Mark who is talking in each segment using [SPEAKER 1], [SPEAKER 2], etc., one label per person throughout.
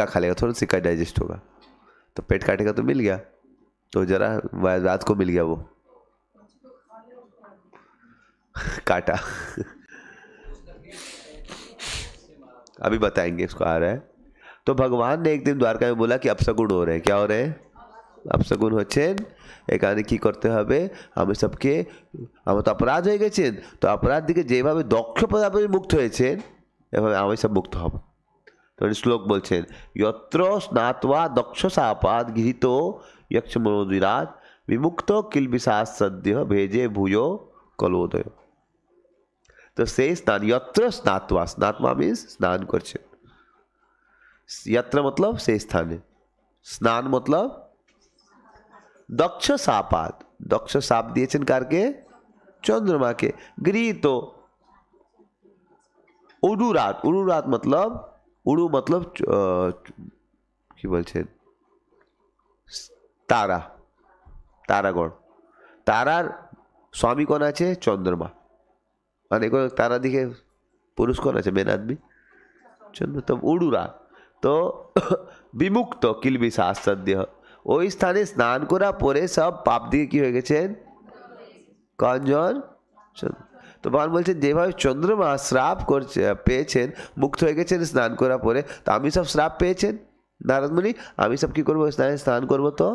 [SPEAKER 1] का खा लेगा थोड़ा सिक्का डाइजेस्ट होगा तो पेट काटेगा तो मिल गया तो जरा रात को मिल गया वो काटा अभी बताएंगे इसको आ रहा है तो भगवान ने एक दिन द्वारका में बोला कि अपसगुण हो रहे हैं क्या हो रहे हैं আপসাগুণ की करते কি हमें सबके हम तो अपराध हो गए चेन तो अपराध दिखे जे भाव दक्ष পদাবলী मुक्त हो चेन আমি सब मुक्त হব তো শ্লোক বলছেন যত্র স্নাত্বা দক্ষ সাপাত গৃহীত यक्ष মনোদিরাজ विमुक्त किल विशास सद्य भेजे भूयो कलोदय तो से स्नान यत्र स्नात्वा स्नात्मा मीन्स स्नान कर यत्र मतलब से स्थान स्नान मतलब दक्ष सापात दक्ष साप दिए कार के चंद्रमा के गृह तो उड़ुरात उड़ुरात मतलब উড়ু মতলব কি বলছে তারা তারাগণ তারার স্বামীগণ আছে চন্দ্রমা মানে তারা দিকে পুরুষগণ আছে মেন আদমি চন্দ্র তো উড়ুরা তো বিমুক্ত কিলবি শাস্তাদ্দেহ ওই স্থানে স্নান করা পরে সব পাপ দিকে কি হয়ে গেছেন কঞ্জন তো ভগবান বলছে যেভাবে চন্দ্রমা শ্রাপ করছে পেয়েছেন মুক্ত হয়ে গেছেন স্নান করার পরে তো আমি সব শ্রাপ পেয়েছেন নারদমণি আমি সব কী করবো স্নানে স্নান করবো তো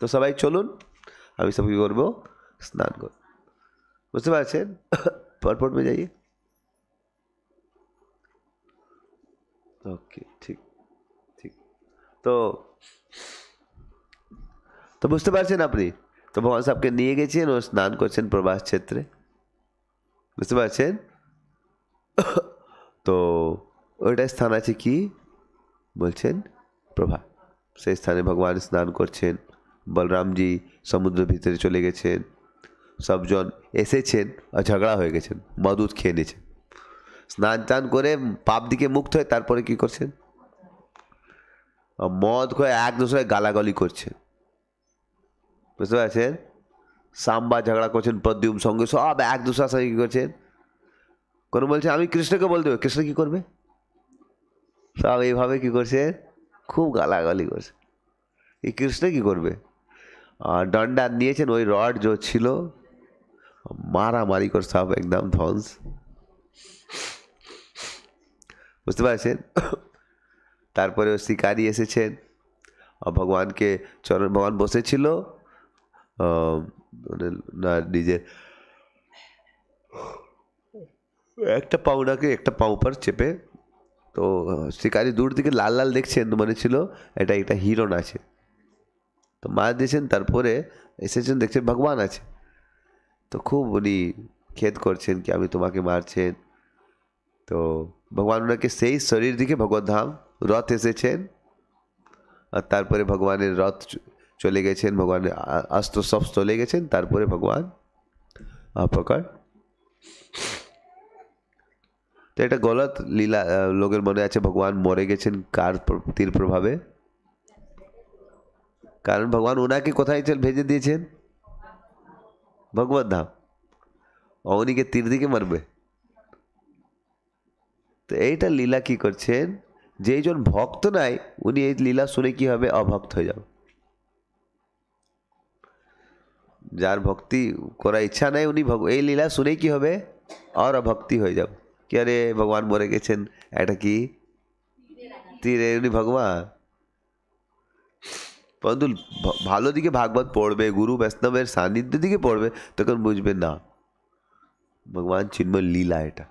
[SPEAKER 1] তো সবাই চলুন আমি সব কী করবো স্নান করব বুঝতে পারছেন পরপট মে যাইয়ে ओके ঠিক ঠিক তো তো বুঝতে পারছেন আপনি তো ভগবান সাহেবকে নিয়ে গেছেন ও স্নান করছেন প্রবাস ক্ষেত্রে বুঝতে পারছেন তো ওইটা স্থান আছে কি বলছেন প্রভা সেই স্থানে ভগবান স্নান করছেন বলরামজি সমুদ্র ভিতরে চলে গেছেন সবজন এসেছেন আর ঝগড়া হয়ে গেছেন মদুদ খেয়ে নিয়েছেন স্নান টান করে পাপ দিকে মুক্ত হয়ে তারপরে কি করছেন মদ করে এক দোসরে গালাগালি করছেন বুঝতে পারছেন সাম্বা ঝগড়া করছেন প্রদ্যুম সঙ্গে সব এক দুসার সঙ্গে কী করছেন কোনো বলছে আমি কৃষ্ণকে বল দেবে কৃষ্ণ কী করবে সব এইভাবে কী করছে খুব গালাগালি করছে এই কৃষ্ণ কী করবে ডান্ডা নিয়েছেন ওই রড যে ছিল মারামারি করে সব একদম ধ্বংস বুঝতে পারছেন তারপরে শিকারি এসেছেন ভগবানকে চরণ ভগবান বসেছিল মানে না নিজের একটা পাও একটা পাউপার চেপে তো শিকারি দূর থেকে লাল লাল দেখছেন মনে ছিল এটা একটা হিরণ আছে তো মা দিয়েছেন তারপরে এসেছেন দেখছেন ভগবান আছে তো খুব উনি খেদ করছেন কি আমি তোমাকে মারছেন তো ভগবান ওনাকে সেই শরীর দিকে ভগবত ধাম রথ এসেছেন আর তারপরে ভগবানের রথ চলে গেছেন ভগবান আস্ত সব চলে গেছেন তারপরে ভগবান অপকার তো এটা গলত লীলা লোকের মনে আছে ভগবান মরে গেছেন কার তীর প্রভাবে কারণ ভগবান ওনাকে কোথায় চল ভেজে দিয়েছেন ভগবত ধাম অমনিকে তীর দিকে মারবে তো এইটা লীলা কি করছেন যেইজন ভক্ত নাই উনি এই লীলা শুনে কি হবে অভক্ত হয়ে যাবে যার ভক্তি করার ইচ্ছা নেই উনি এই লীলা শুনেই কী হবে আর ভক্তি হয়ে যাবে কি আরে ভগবান মরে গেছেন এটা কি তীরে উনি ভগবান পরন্তু ভালো দিকে ভাগবত পড়বে গুরু বৈষ্ণবের সান্নিধ্য দিকে পড়বে তখন বুঝবে না ভগবান চিন্ময় লীলা এটা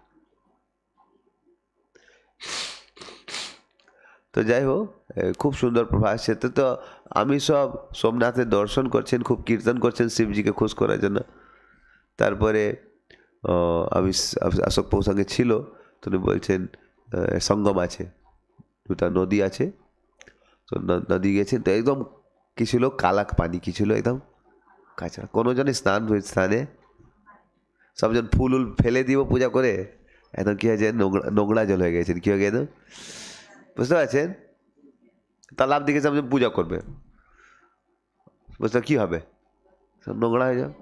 [SPEAKER 1] তো যাই হোক খুব সুন্দর প্রভাস সেটা তো আমি সব সোমনাথের দর্শন করছেন খুব কীর্তন করছেন শিবজিকে খুশ করার জন্য তারপরে আমি অশোক প্রসঙ্গে ছিল তো উনি বলছেন সঙ্গম আছে দুটা নদী আছে তো নদী গেছেন তো একদম কী ছিল কালাক পানি কী ছিল একদম কাঁচা কোনো জন স্নান স্থানে সবজন ফুল উল ফেলে দিব পূজা করে একদম কী হয়েছে নোংরা নোংরা জল হয়ে গেছেন কী হয়ে গেছে বুঝতে পারছেন তাহলে আপনি সবজন পূজা করবে বলছে কী হবে সব নোংরা হয়ে যাবে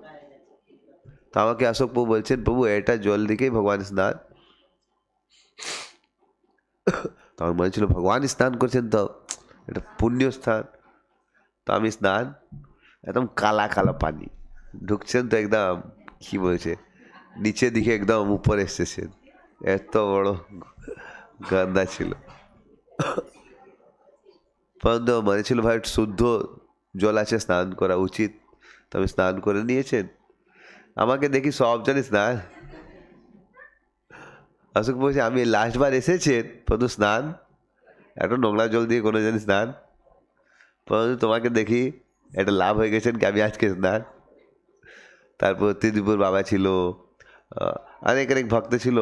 [SPEAKER 1] তো আমাকে অশোক প্রভু বলছেন প্রভু এটা জল দিকেই ভগবান স্নান তখন মনে ছিল ভগবান স্নান করছেন তো এটা পুণ্য স্থান তো আমি স্নান একদম কালা কালা পানি ঢুকছেন তো একদম কী বলছে নিচে দিকে একদম উপরে এসেছেন এত বড় গান্দা ছিল পরন্ত মনে ছিল ভাই শুদ্ধ জল আছে স্নান করা উচিত তবে স্নান করে নিয়েছেন আমাকে দেখি সব জানি স্নান অশোক বলছে আমি লাস্টবার এসেছেন পরন্তু স্নান এত নোংরা জল দিয়ে কোনো জানি স্নান প্রথম তোমাকে দেখি একটা লাভ হয়ে গেছেন কি আমি আজকে স্নান তারপর ত্রিদিপুর বাবা ছিল অনেক অনেক ভক্ত ছিল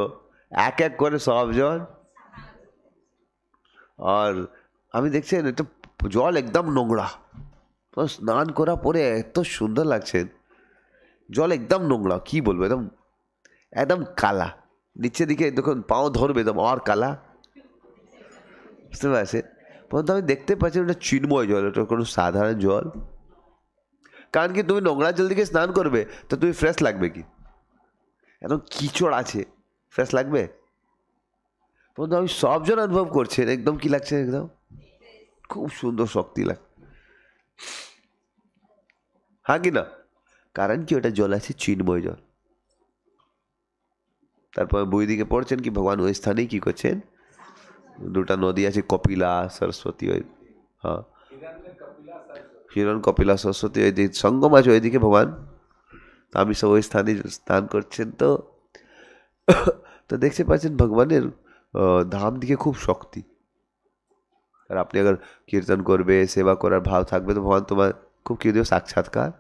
[SPEAKER 1] এক এক করে সবজন আর আমি দেখছেন এটা জল একদম নোংরা স্নান করা পরে এত সুন্দর লাগছে জল একদম নোংরা কি বলবো একদম একদম কালা নিচের দিকে দেখুন পাও ধরবে একদম আর কালা বুঝতে পারছে প্রথমত আমি দেখতে পাচ্ছি ওটা চিনময় জল ওটা কোনো সাধারণ জল কারণ কি তুমি নোংরা জল দিকে স্নান করবে তো তুমি ফ্রেশ লাগবে কি একদম কিচড় আছে ফ্রেশ লাগবে বন্ধু আমি সবজন অনুভব করছেন একদম কি লাগছে একদম খুব সুন্দর শক্তি লাগছে হ্যাঁ কি না কারণ কি ওটা জল আছে চিন্ময় জল তারপর বইদিকে পড়ছেন কি ভগবান ওই স্থানেই কি করছেন দুটা নদী আছে কপিলা সরস্বতী ওই হ্যাঁ হিরণ কপিলা সরস্বতী ওই দিকে সঙ্গম আছে ওইদিকে ভগবান আমি সব ওই স্থানে স্নান করছেন তো তো দেখতে পাচ্ছেন ভগবানের ধাম দিকে খুব শক্তি আর আপনি अगर কীর্তন করবে সেবা করার ভাব থাকবে তো ভগবান তোমার খুব কৃদীয় সাক্ষাৎকার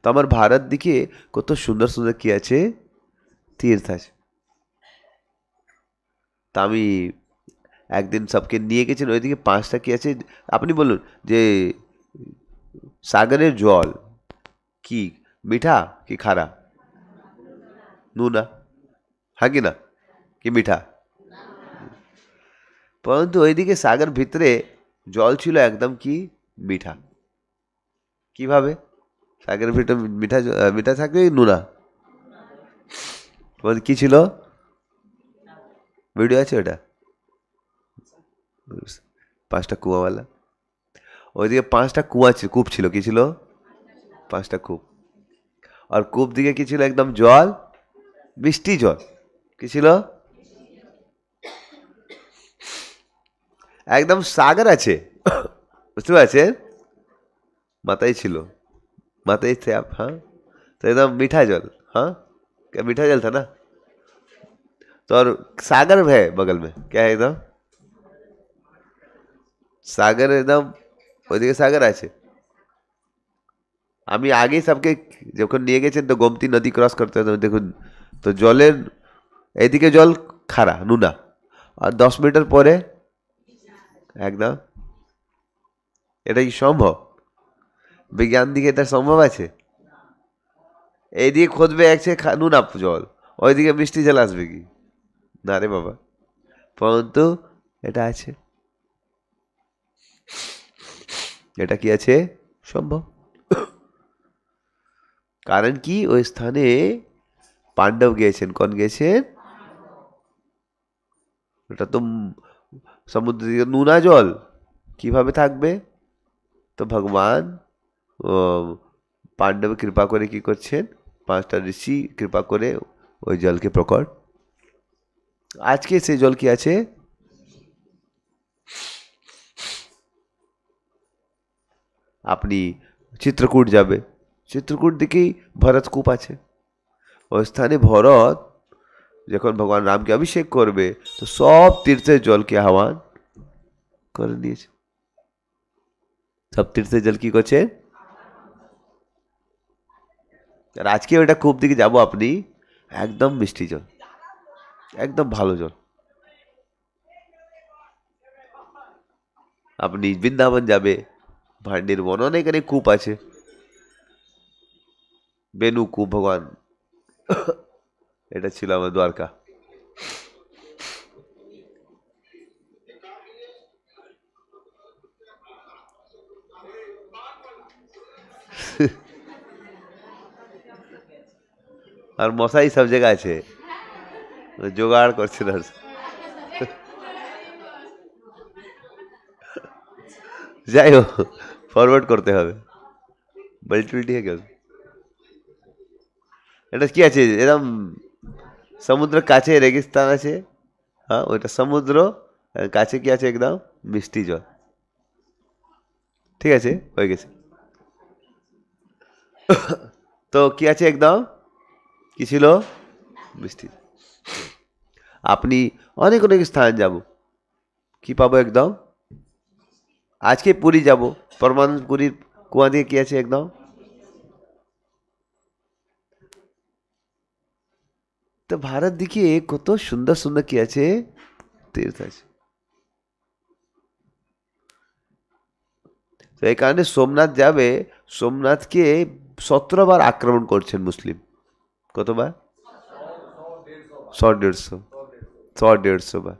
[SPEAKER 1] তো আমার ভারত দিকে কত সুন্দর সুন্দর কি আছে তীর্থ আছে তা আমি একদিন সবকে নিয়ে গেছেন ওইদিকে পাঁচটা কি আছে আপনি বলুন যে সাগরের জল কি মিঠা কি খারা নুনা হ্যাঁ কি না কি মিঠা পরন্তু ওইদিকে সাগর ভিতরে জল ছিল একদম কি মিঠা কিভাবে সাগরের ভিতরে মিঠা মিঠা থাকে নোনা ওই কি ছিল ভিডিও আছে এটা পাঁচটা কুয়া वाला ওই যে পাঁচটা কুয়া আছে কূপ ছিল কি ছিল পাঁচটা কূপ আর কূপদিকে কি ছিল একদম জল বৃষ্টি জল কি ছিল একদম সাগর আছে বুঝতে পারছেন মাথায় ছিল মাথায় থ্যাপ হ্যাঁ তো একদম মিঠা জল হ্যাঁ মিঠা জল जल না ना तो সাগর ভে বগল মে में হ্যাঁ একদম সাগর একদম ওইদিকে সাগর আছে আমি আগেই সবকে যখন নিয়ে গেছেন তো গোমতি নদী ক্রস করতে হবে দেখুন তো জলের এদিকে জল খারা নুনা আর দশ মিটার পরে একদম এটা কি সম্ভব বিজ্ঞান দিকে এটা সম্ভব আছে এইদিকে খোঁজবে একছে নুন আপ জল ওইদিকে মিষ্টি জল আসবে কি না রে বাবা পরন্তু এটা আছে এটা কি আছে সম্ভব কারণ কি ওই স্থানে পাণ্ডব গিয়েছেন কোন গেছেন ওটা তো সমুদ্র থেকে নুনা জল কিভাবে থাকবে তো ভগবান পাণ্ডব কৃপা করে কি করছেন পাঁচটা ঋষি কৃপা করে ওই জলকে প্রকট আজকে সেই জল কি আছে আপনি চিত্রকূট যাবে চিত্রকূট দিকেই ভরতকূপ আছে ওই স্থানে ভরত যখন ভগবান রামকে অভিষেক করবে তো সব তীর্থের জলকে আহ্বান করে নিয়েছে সব তীর্থের জল কি করছে আর আজকে ওটা কূপ দিকে যাব আপনি একদম মিষ্টি জল একদম ভালো জল আপনি বৃন্দাবন যাবে ভান্ডির বন অনেক কূপ আছে বেনু কূপ ভগবান এটা ছিলামে দ্বারকা আর বসাই সব জায়গা আছে তো जुगाड़ করতে হবে যায়ও ফরওয়ার্ড করতে হবে বিলটুল ঠিক আছে এটা কি আছে एकदम সমুদ্র কাছে রেগিস্তান আছে হ্যাঁ ওইটা সমুদ্র কাছে কি আছে একদম মিষ্টি জল ঠিক আছে হয়ে গেছে তো কি আছে একদম কি ছিল মিষ্টি আপনি অনেক অনেক স্থান যাব কি পাবো একদম আজকে পুরী যাব পরমানন্দ পুরীর কুয়া দিয়ে কি আছে একদম তো ভারত দিকে কত সুন্দর সুন্দর কি আছে তীর্থ আছে তো এই কারণে সোমনাথ যাবে সোমনাথকে সতেরোবার আক্রমণ করছেন মুসলিম কতবার শো দেড়শো শো দেড়শো বা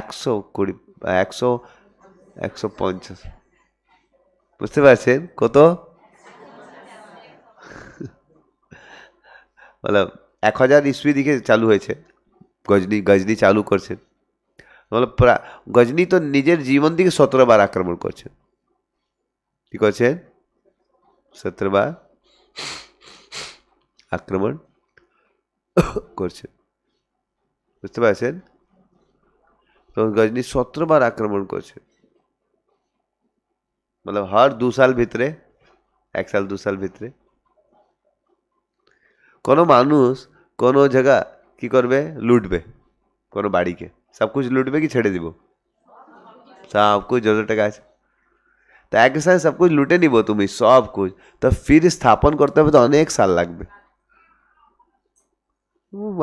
[SPEAKER 1] একশো কুড়ি একশো একশো পঞ্চাশ বুঝতে পারছেন কত বললাম এক হাজার ইসবি দিকে চালু হয়েছে গজনি গজনি চালু করছেন বলো গজনি তো নিজের জীবন দিকে সতেরো বার আক্রমণ করছেন কী করছেন সতেরোবার আক্রমণ করছেন বুঝতে পারছেন তখন গজনি বার আক্রমণ করছে মানে হর দু সাল ভিতরে এক সাল দু সাল ভিতরে কোনো মানুষ কোনো জায়গা কি করবে লুটবে কোনো বাড়িকে সব কিছু লুটবে কি ছেড়ে দিব সব কিছু যত টাকা আছে তা একই সাথে সব কিছু লুটে নিব তুমি সব কিছু তো ফির স্থাপন করতে হবে তো অনেক সাল লাগবে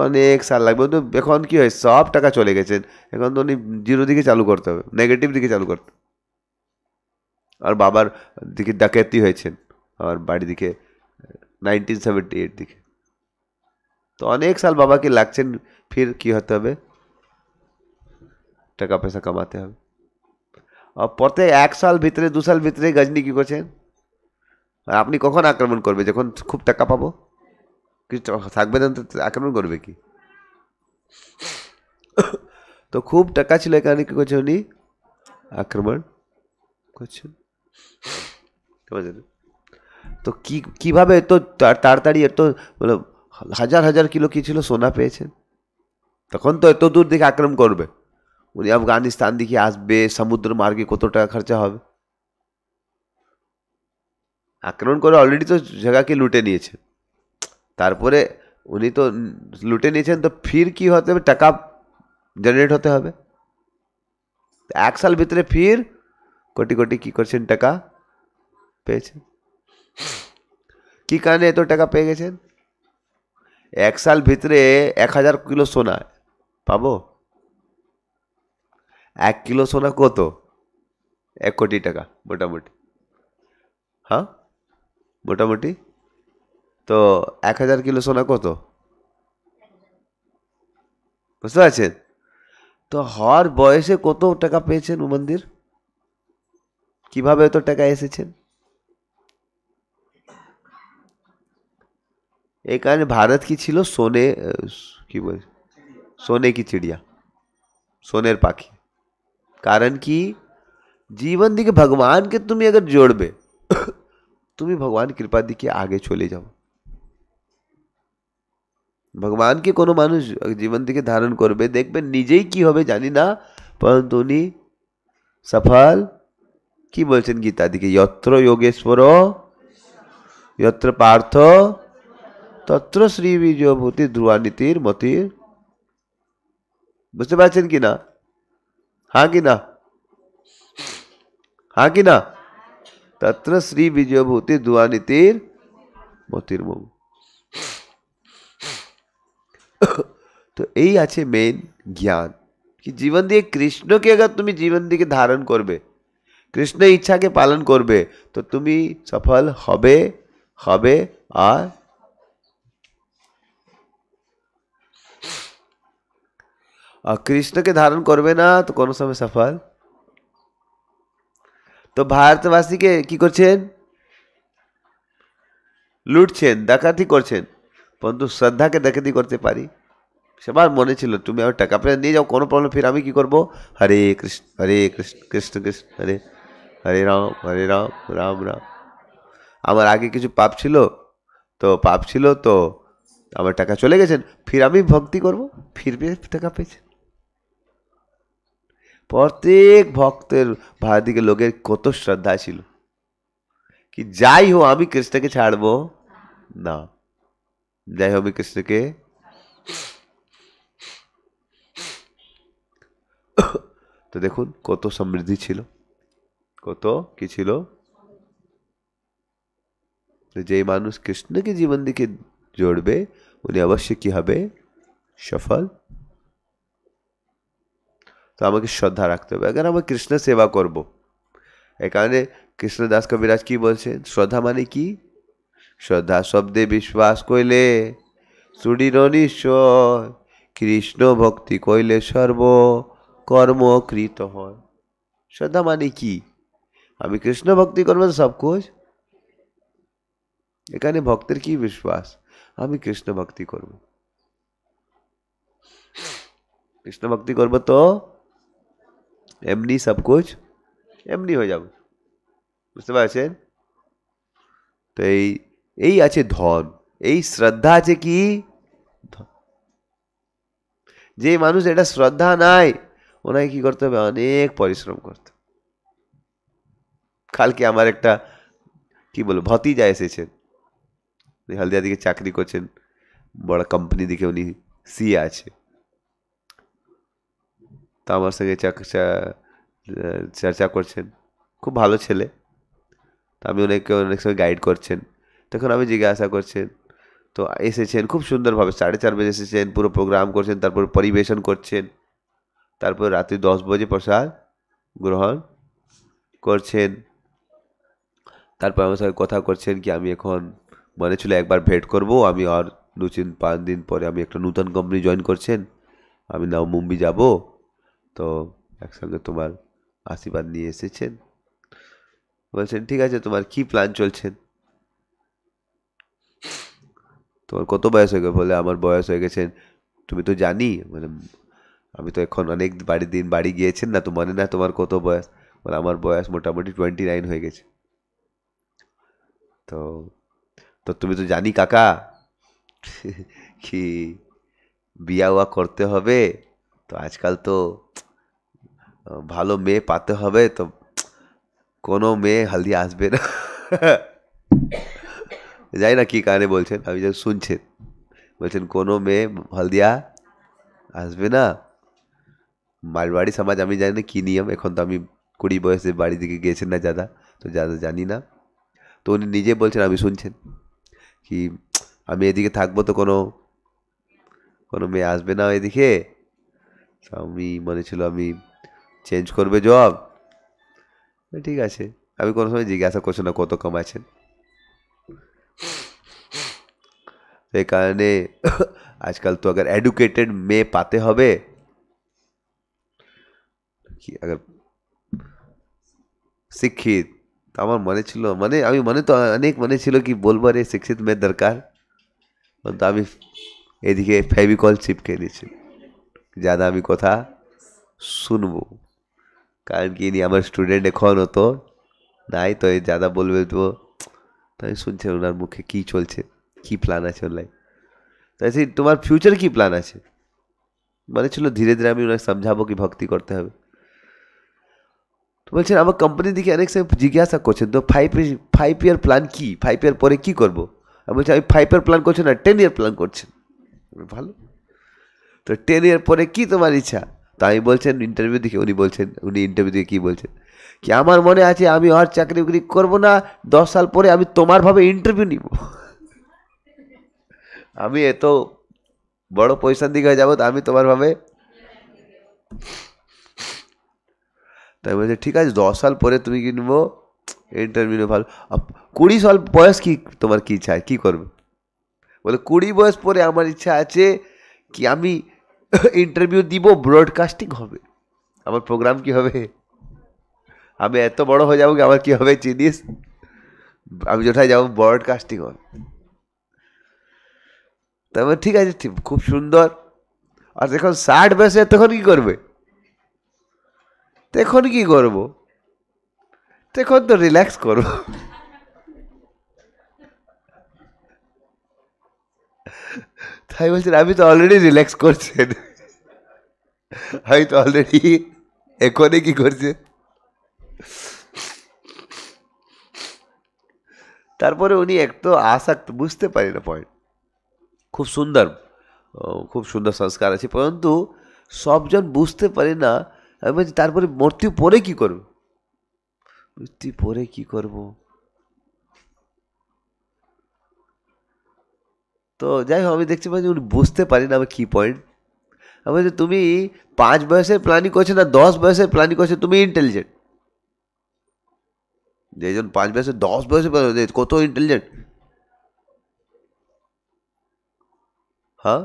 [SPEAKER 1] অনেক সাল লাগবে তো এখন কি হয় সব টাকা চলে গেছে এখন তো উনি জিরো দিকে চালু করতে হবে নেগেটিভ দিকে চালু করতে আর বাবার দিকে ডাকাতি হয়েছেন আমার বাড়ি দিকে নাইনটিন সেভেন্টি এইট দিকে তো অনেক সাল বাবাকে লাগছেন ফির কি হতে হবে টাকা পয়সা কামাতে হবে আর প্রত্যেক এক সাল ভিতরে দু সাল ভিতরে গজনি কি করছেন আর আপনি কখন আক্রমণ করবে যখন খুব টাকা পাবো কিছু থাকবে না তো আক্রমণ করবে কি তো খুব টাকা ছিল এখানে কি করছে উনি আক্রমণ করছেন তো কি কিভাবে এত তাড়াতাড়ি এত মানে হাজার হাজার কিলো কি ছিল সোনা পেয়েছেন তখন তো এত দূর দিকে আক্রম করবে উনি আফগানিস্তান দিকে আসবে সমুদ্র মার্গে কত টাকা খরচা হবে আক্রমণ করে অলরেডি তো জায়গাকে লুটে নিয়েছে তারপরে উনি তো লুটে নিয়েছেন তো ফির কি হতে হবে টাকা জেনারেট হতে হবে এক সাল ভিতরে ফির কোটি কোটি কি করছেন টাকা পেয়েছেন কি কারণে এত টাকা পেয়ে গেছেন এক সাল ভিতরে এক হাজার কিলো সোনা পাবো এক কিলো সোনা কত এক কোটি টাকা মোটামুটি হ্যাঁ মোটামুটি তো এক হাজার কিলো সোনা কত বুঝতে পারছেন তো হওয়ার বয়সে কত টাকা পেয়েছেন মন্দির কিভাবে এত টাকা এসেছেন एक आने भारत की छिलो सोने की बोल सोने की चिड़िया सोनेर पाखी कारण कि जीवन दी के भगवान के तुम्हें अगर जोड़ बे तुम्हें भगवान कृपा दी के आगे चले जाओ भगवान के कोनो मानुष जीवन दिखे धारण कर बे बे देख निजे ही की हो बे जानी ना परंतु উনি সফল কি বলছেন গীতা দিকে यत्र योगेश्वरो यत्र पार्थो तत्र श्री बीजो भूति ध्रुवानितिर मतिर বুঝতে পারছেন কি না হ্যাঁ কি না হ্যাঁ কি না তত্র শ্রী বীজভূতি দুয়ানিতির মতির মোম তো এই আছে মেন জ্ঞান কি জীবন দিয়ে কৃষ্ণকে अगर তুমি জীবন দিকে ধারণ করবে কৃষ্ণ ইচ্ছাকে পালন করবে তো তুমি সফল হবে হবে আর আর কৃষ্ণকে ধারণ করবে না তো কোনো সময় সফল তো ভারতবাসীকে কি করছেন লুটছেন ডাকাতি করছেন বন্ধু শ্রদ্ধাকে ডাকাতি করতে পারি সবার মনে ছিল তুমি আমার টাকা পেয়ে নিয়ে যাও কোনো প্রবলেম ফির আমি কী করবো হরে কৃষ্ণ হরে কৃষ্ণ কৃষ্ণ কৃষ্ণ হরে হরে রাম হরে রাম রাম রাম আমার আগে কিছু পাপ ছিল তো পাপ ছিল তো আমার টাকা চলে গেছেন ফির আমি ভক্তি করবো ফির পেয়ে টাকা পেয়েছেন প্রত্যেক ভক্তের ভারতীকে লোকের কত শ্রদ্ধা ছিল কি যাই হোক আমি কৃষ্ণকে ছাড়বো না যাই হোক আমি কৃষ্ণকে তো দেখুন কত সমৃদ্ধি ছিল কত কি ছিল যেই মানুষ কৃষ্ণকে জীবন দিকে জড়বে উনি অবশ্যই কি হবে সফল তো আমাকে শ্রদ্ধা রাখতে হবে কারণ আমি কৃষ্ণ সেবা করব। এখানে কৃষ্ণদাস কবিরাজ কি বলছেন শ্রদ্ধা মানে কি শ্রদ্ধা শব্দে বিশ্বাস কইলে সুডির নিশ্চয় কৃষ্ণ ভক্তি কইলে সর্ব কর্মকৃত হয় শ্রদ্ধা মানে কি আমি কৃষ্ণ ভক্তি করবো তো সব কোচ এখানে ভক্তের কি বিশ্বাস আমি কৃষ্ণ ভক্তি করব কৃষ্ণ ভক্তি করবো তো এমনি সব কোচ এমনি হয়ে যাবে বুঝতে পারছেন তো এই এই আছে ধন এই শ্রদ্ধা আছে কি যে মানুষ এটা শ্রদ্ধা নাই ওনাকে কি করতে হবে অনেক পরিশ্রম করতে কালকে আমার একটা কি বলবো ভতিজা এসেছেন হালদিয়া দিকে চাকরি করছেন বড় কোম্পানি দিকে উনি সিএ আছে তো আমার সঙ্গে চর্চা করছেন খুব ভালো ছেলে তো আমি অনেককে অনেক সময় গাইড করছেন তখন আমি জিজ্ঞাসা করছেন তো এসেছেন খুব সুন্দরভাবে সাড়ে চার বাজে এসেছেন পুরো প্রোগ্রাম করছেন তারপর পরিবেশন করছেন তারপর রাত্রি দশ বাজে প্রসাদ গ্রহণ করছেন তারপর আমার সঙ্গে কথা করছেন কি আমি এখন মনে ছিল একবার ভেট করব আমি আর দু তিন পাঁচ দিন পরে আমি একটা নূতন কোম্পানি জয়েন করছেন আমি নাও মুম্বই যাবো তো একসঙ্গে তোমার আশীর্বাদ নিয়ে এসেছেন বলছেন ঠিক আছে তোমার কি প্ল্যান চলছেন তোমার কত বয়স হয়ে গেছে বলে আমার বয়স হয়ে গেছেন তুমি তো জানি মানে আমি তো এখন অনেক বাড়ি দিন বাড়ি গিয়েছেন না তো মনে না তোমার কত বয়স বলে আমার বয়স মোটামুটি টোয়েন্টি নাইন হয়ে গেছে তো তো তুমি তো জানি কাকা কি বিয়া করতে হবে তো আজকাল তো ভালো মেয়ে পাতে হবে তো কোনো মেয়ে হালদি আসবে না যাই না কী কানে বলছেন আমি যখন শুনছেন বলছেন কোনো মেয়ে হলদিয়া আসবে না মারবাড়ি সমাজ আমি জানি না কী নিয়ম এখন তো আমি কুড়ি বয়সে বাড়ি দিকে গিয়েছেন না দাদা তো দাদা জানি না তো উনি নিজে বলছেন আমি শুনছেন কি আমি এদিকে থাকবো তো কোনো কোনো মেয়ে আসবে না এদিকে আমি মানে ছিল আমি চেঞ্জ করবে জব ঠিক আছে আমি কোনো সময় জিজ্ঞাসা করছি না কত কামাচ্ছেন সেই কারণে আজকাল তো আগে एडुकेटेड মেয়ে পাতে হবে কি আগে শিক্ষিত আমার মনে ছিল মানে আমি মনে তো অনেক মনে ছিল কি বলবো রে শিক্ষিত মেয়ে দরকার তো আমি এদিকে ফেভিকল চিপকে দিয়েছি ज़्यादा আমি কথা শুনবো কারণ কি আমার স্টুডেন্ট এখন হতো নাই তো এই বলবে তো তাই আমি শুনছি ওনার মুখে কী চলছে কী প্ল্যান আছে ওর লাইফ আচ্ছা, তোমার ফিউচার কী প্ল্যান আছে মানে ছিল ধীরে ধীরে আমি ওনাকে সমঝাবো কি ভক্তি করতে হবে তো বলছেন আমার কোম্পানি দিকে অনেক সময় জিজ্ঞাসা করছেন তো ফাইভ ফাইভ ইয়ার প্ল্যান কী ফাইভ ইয়ার পরে কী করবো আমি বলছি আমি ফাইভ ইয়ার প্ল্যান করছি না টেন ইয়ার প্ল্যান করছেন ভালো তো টেনের পরে কি তোমার ইচ্ছা তা আমি বলছেন ইন্টারভিউ দিকে উনি বলছেন উনি ইন্টারভিউ দিকে কী বলছেন কি আমার মনে আছে আমি আর চাকরি বাকরি করবো না দশ সাল পরে আমি তোমারভাবে ইন্টারভিউ নিব আমি এত বড় পয়সার দিকে হয়ে যাবো তো আমি তোমারভাবে তাই বলছে ঠিক আছে দশ সাল পরে তুমি কি কিনবো ইন্টারভিউ ভালো কুড়ি সাল বয়স কি তোমার কী ইচ্ছা কী করবে বলে কুড়ি বয়স পরে আমার ইচ্ছা আছে কি আমি ইন্টারভিউ দিব ব্রডকাস্টিং হবে আমার প্রোগ্রাম কি হবে আমি এত বড় হয়ে যাবো আমার কি হবে চিনিস আমি যোথায় যাবো ব্রডকাস্টিং হবে তারপর ঠিক আছে খুব সুন্দর আর যখন ষাট বেসে তখন কি করবে তখন কি করবো তখন তো রিল্যাক্স করবো তাই বলছেন আমি তো অলরেডি রিল্যাক্স করছেন আমি তো অলরেডি এখনই কি করছে তারপরে উনি একটু আসাক্ত বুঝতে পারি না পয়েন্ট খুব সুন্দর খুব সুন্দর সংস্কার আছে পরন্তু সবজন বুঝতে পারি না আমি বলছি তারপরে মূর্তি পরে কি করব মৃত্যু পরে কি করবো তো যাই হোক আমি দেখছি পাচ্ছি উনি বুঝতে পারি না আমার কী পয়েন্ট আমি বলছি তুমি পাঁচ বয়সের প্ল্যানিং করছো না দশ বয়সের প্ল্যানিং করছো তুমি ইন্টেলিজেন্ট যেজন পাঁচ বয়সে দশ বয়সে কত ইন্টেলিজেন্ট হ্যাঁ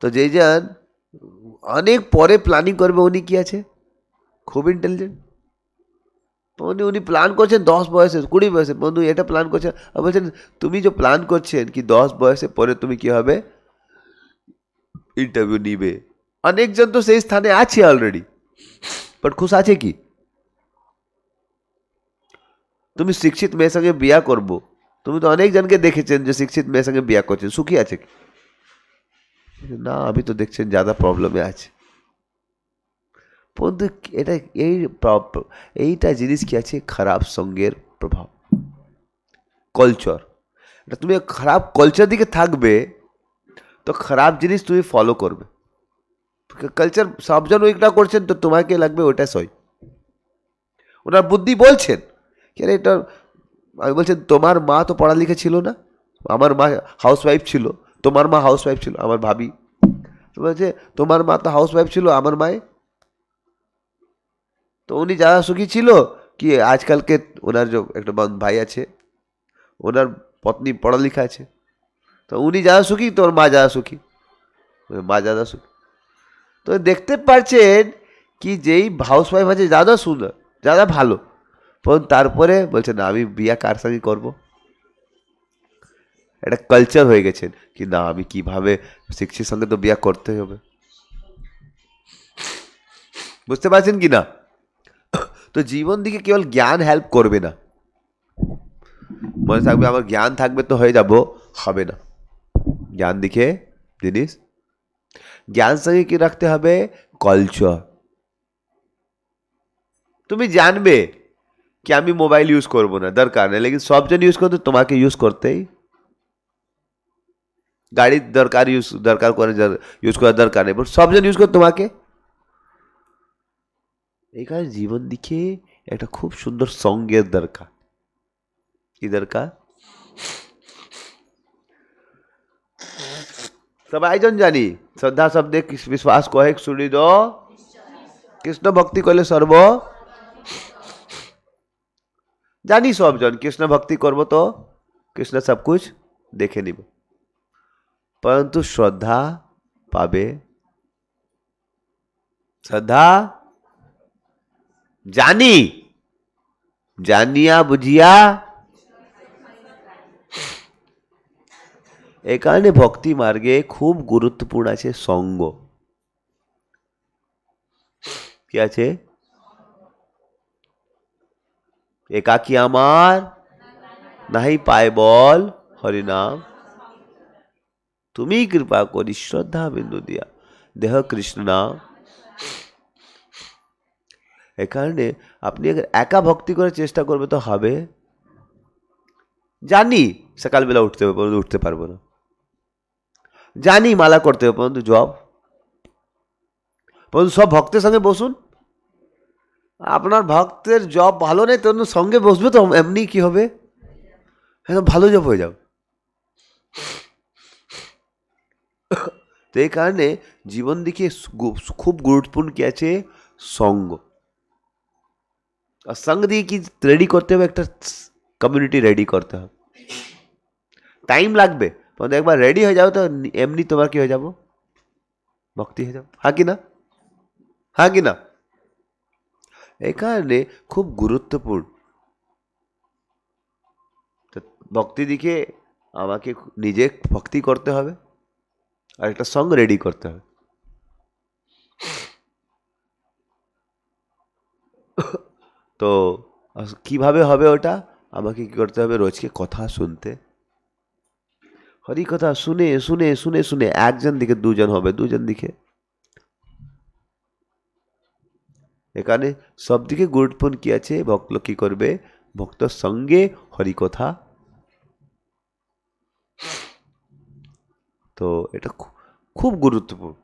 [SPEAKER 1] তো যেই যান অনেক পরে প্ল্যানিং করবে উনি কি আছে খুব ইন্টেলিজেন্ট তোনি উনি প্ল্যান করছেন 10 বয়সে কুড়ি বয়সে বন্ধু এটা প্ল্যান করছেন তাহলে তুমি যে প্ল্যান করছেন কি 10 বয়সে পরে তুমি কি হবে ইন্টারভিউ নিবে অনেক জন তো সেই স্থানে আছে অলরেডি पण खुसाছে কি তুমি শিক্ষিত মেয়ের সঙ্গে বিয়া করবে তুমি তো অনেক জনকে দেখেছেন যে শিক্ষিত মেয়ের সঙ্গে বিয়া করেছেন সুখী আছে না अभी तो देखते हैं ज्यादा प्रॉब्लम है आज বন্ধু এটা এই এইটা জিনিস কি আছে খারাপ সঙ্গের প্রভাব কলচার এটা তুমি খারাপ কলচার দিকে থাকবে তো খারাপ জিনিস তুমি ফলো করবে কালচার সবজন ওইটা করছেন তো তোমাকে লাগবে ওইটা সই ওনার বুদ্ধি বলছেন কেন এটা আমি বলছেন তোমার মা তো পড়ালেখা ছিল না আমার মা হাউসওয়াইফ ছিল তোমার মা হাউসওয়াইফ ছিল আমার ভাবি বলছে তোমার মা তো হাউসওয়াইফ ছিল আমার মায়ে তো উনি যা সুখী ছিল কি আজকালকে ওনার যে একটা ভাই আছে ওনার পত্নী পড়ালেখা আছে তো উনি যা সুখী তোর মা যা সুখী মা যাদা সুখী তো দেখতে পারছেন কি যেই হাউস ওয়াইফ আছে যাদা সুন্দর যাদা ভালো তারপরে বলছেন না আমি বিয়া কার সঙ্গে করবো একটা কালচার হয়ে গেছেন কি না আমি কিভাবে শিক্ষির সঙ্গে তো বিয়া করতে হবে বুঝতে পারছেন কি না তো জীবন টিকে কেবল জ্ঞান হেল্প করবে না মনে থাকবে আমাদের জ্ঞান থাকবে তো হয়ে যাবো হবে না জ্ঞান দিখে दिनेश জ্ঞান সঙ্গে কি রাখতে হবে কালচার তুমি জানবে কি আমি মোবাইল ইউজ করব না দরকার নেই কিন্তু সব জন ইউজ করে তো তোমাকেই ইউজ করতে গাড়ি দরকার ইউজ দরকার করে ইউজ করা দরকার নেই সব জন ইউজ করে তোমাকেই এখানে জীবন দিকে একটা খুব সুন্দর সঙ্গের দরকার কি দরকার सब आयोजन जानी श्रद्धा शब्द विश्वास कहे सुनी दो कृष्ण भक्ति कहले सर्व জানি সবজন কৃষ্ণ ভক্তি করব তো কৃষ্ণ সব কুছ দেখে নিব परंतु শ্রদ্ধা পাবে শ্রদ্ধা জানি জানিয়া বুঝিয়া এ কারণে ভক্তি মার্গে খুব গুরুত্বপূর্ণ আছে সঙ্গ কি আছে একাকি আমার নাহি পায় বল হরিনাম তুমি কৃপা করি শ্রদ্ধা বিন্দু দিয়া দেহ কৃষ্ণ নাম এ কারণে আপনি একা ভক্তি করার চেষ্টা করবে তো হবে জানি সকালবেলা উঠতে পর্যন্ত উঠতে পারবো না জানি মালা করতে হবে পর্যন্ত জব পর্যন্ত সব ভক্তের সঙ্গে বসুন আপনার ভক্তের জব ভালো নেই তখন সঙ্গে বসবে তো এমনি কি হবে হ্যাঁ ভালো জব হয়ে যাবে তো এই কারণে জীবন দিকে খুব গুরুত্বপূর্ণ কি আছে সঙ্গ সংগী কি ট্রেডি করতেও একটা কমিউনিটি রেডি করতে টাইম লাগবে তবে একবার রেডি হয়ে যাও তো এমনি তো বাকি হয়ে যাবো ভক্তি হয়ে যাবা কি না হাগিনা এই কারণে খুব গুরুত্বপূর্ণ তো ভক্তি दिखे আবাকে নিজে ভক্তি করতে হবে আর একটা সঙ্গ রেডি করতে হবে তো কিভাবে হবে ওটা আমাকে কী করতে হবে রোজকে কথা শুনতে হরি কথা শুনে শুনে শুনে শুনে একজন দিকে দুজন হবে দুজন দিকে এখানে সবদিকে গুরুত্বপূর্ণ কি আছে ভক্ত কি করবে ভক্ত সঙ্গে হরি কথা তো এটা খুব গুরুত্বপূর্ণ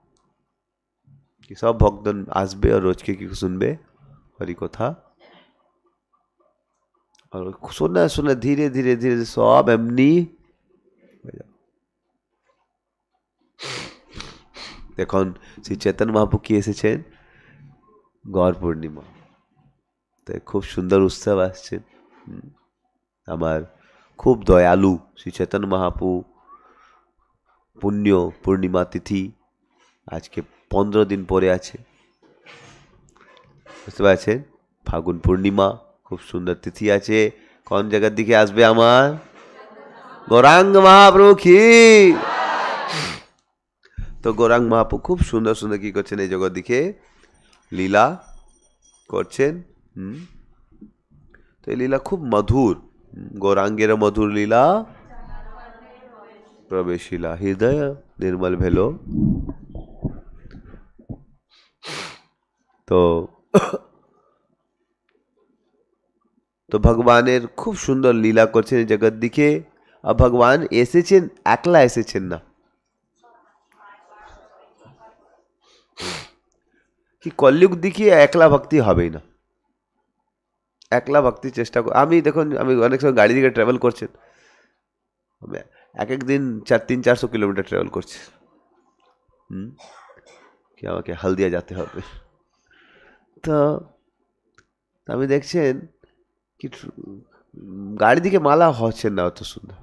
[SPEAKER 1] সব ভক্ত আসবে আর রোজকে কি শুনবে হরি কথা আর सुना सुना ধীরে ধীরে ধীরে সব এমনি এখন শ্রী চেতন মহাপু কি এসেছেন গড় পূর্ণিমা তাই খুব সুন্দর উৎসব আসছেন আমার খুব দয়ালু শ্রী চেতন মহাপু পুণ্য পূর্ণিমা তিথি আজকে পনেরো দিন পরে আছে বুঝতে পারছেন ফাগুন পূর্ণিমা খুব সুন্দর তিথি আছে কোন জায়গার দিকে আসবে আমার গৌরাঙ্গ মহাপ্রভু কি তো গৌরাঙ্গ মহাপ্রভু খুব সুন্দর সুন্দর কি করছেন এই জগৎ দিকে লীলা করছেন তো এই লীলা খুব মধুর গৌরাঙ্গের মধুর লীলা প্রবেশিলা হৃদয় নির্মল ভেলো তো তো ভগবানের খুব সুন্দর লীলা করছেন জগৎ দিকে আর ভগবান এসেছেন একলা এসেছেন না কি কলিযুগ দিকে একলা ভক্তি হবেই না একলা ভক্তি চেষ্টা আমি দেখুন আমি অনেক সময় গাড়ি দিকে ট্রাভেল করছেন এক এক দিন চার তিন চারশো কিলোমিটার ট্রাভেল করছে হুম কি আমাকে হালদিয়া যেতে হবে তো আমি দেখছেন কিছু দিকে মালা হচ্ছেন না অত সুন্দর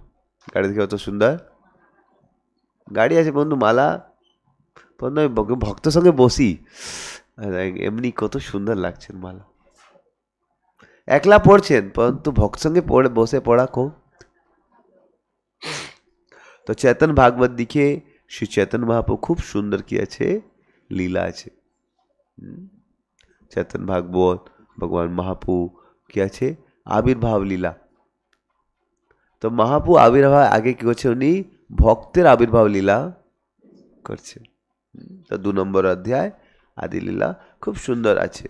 [SPEAKER 1] গাড়ি দিকে অত সুন্দর গাড়ি আছে বন্ধু মালা বন্ধু আমি সঙ্গে বসি এমনি কত সুন্দর লাগছেন মালা একলা পড়ছেন পরন্তু ভক্ত সঙ্গে পড়ে বসে পড়া খুব তো চেতন ভাগবত দিকে শ্রী চেতন মহাপ্রভু খুব সুন্দর কি আছে লীলা আছে চেতন ভাগবত ভগবান মহাপ্রভু কি আছে আবির্ভাব লীলা তো মহাপু আবির্ভাব আগে কি করছে উনি ভক্তের আবির্ভাব লীলা করছে তো দু নম্বর অধ্যায় আদি লীলা খুব সুন্দর আছে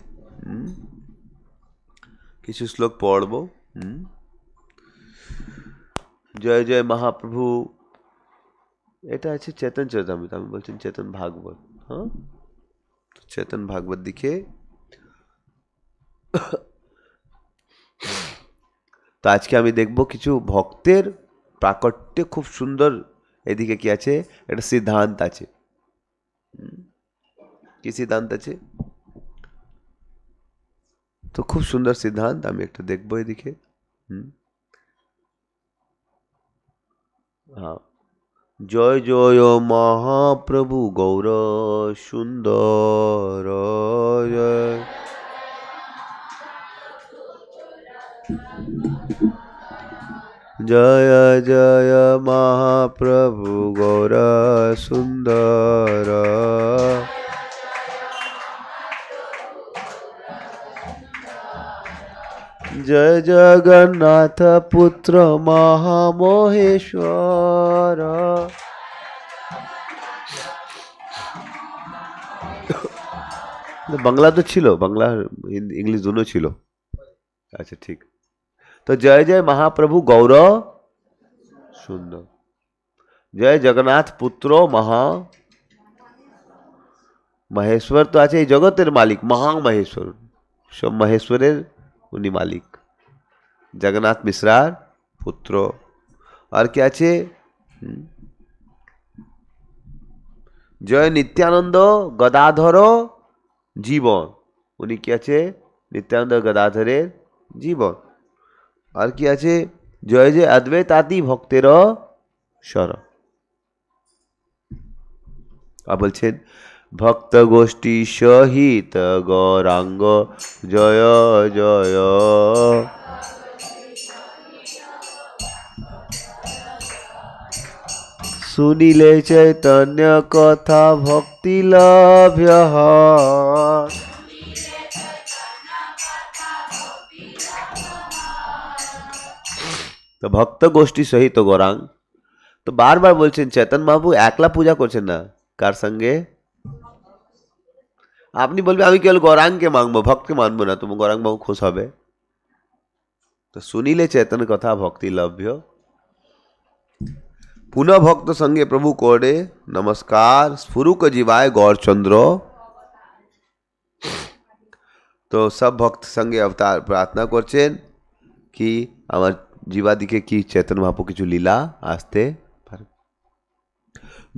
[SPEAKER 1] কিছু শ্লোক পড়ব জয় জয় মহাপ্রভু এটা আছে চেতন চরিতামৃত আমি বলছেন চেতন ভাগবত হ্যাঁ চেতন ভাগবত দিকে তো আজকে আমি দেখব কিছু ভক্তের প্রাকট্যে খুব সুন্দর এদিকে কি আছে একটা সিদ্ধান্ত আছে কি সিদ্ধান্ত আছে তো খুব সুন্দর সিদ্ধান্ত আমি একটা দেখবো এদিকে হ্যাঁ জয় জয় মহাপ্রভু গৌর সুন্দর জয় जय जय महाप्रभु गौर सुंदर जय जगन्नाथ पुत्र महामहेश्वर বাংলা তো ছিল বাংলা ইংলিশ দুটো ছিল আচ্ছা ঠিক তো জয় জয় মহাপ্রভু গৌর সুন্দর জয় জগন্নাথ পুত্র মহা মহেশ্বর তো আছে এই জগতের মালিক মহা মহেশ্বর সব মহেশ্বরের উনি মালিক জগন্নাথ মিশ্রার পুত্র আর কে আছে জয় নিত্যানন্দ গদাধর জীবন উনি কি আছে নিত্যানন্দ গদাধরের জীবন আর কি আছে জয় আদবে তাতি ভক্তের স্বর আর বলছেন ভক্ত গোষ্ঠী সহিত গৌরাঙ্গ জয় জয় শুনিলে চৈতন্য কথা ভক্তি লভ্য হয় তো ভক্ত গোষ্ঠী সহিত গোরাং তো বারবার বলছেন চেতন মহাপ্রভু একলা পূজা করছেন না কার সঙ্গে আপনি বলবেন আমি কেবল গৌরাঙ্গকে মাংবো ভক্তকে মানবো না তুমি গৌরাঙ্গ বাবু খোশ হবে তো শুনিলে চেতন কথা ভক্তি লভ্য পুনঃ ভক্ত সঙ্গে প্রভু কোড়ে নমস্কার স্ফুরুক जीवाय गौरचंद्र তো সব ভক্ত সঙ্গে অবতার প্রার্থনা করছেন কি আমার জীবাদিকে কি চেতন মহাপ্রভু কিছু লীলা আসতে পারে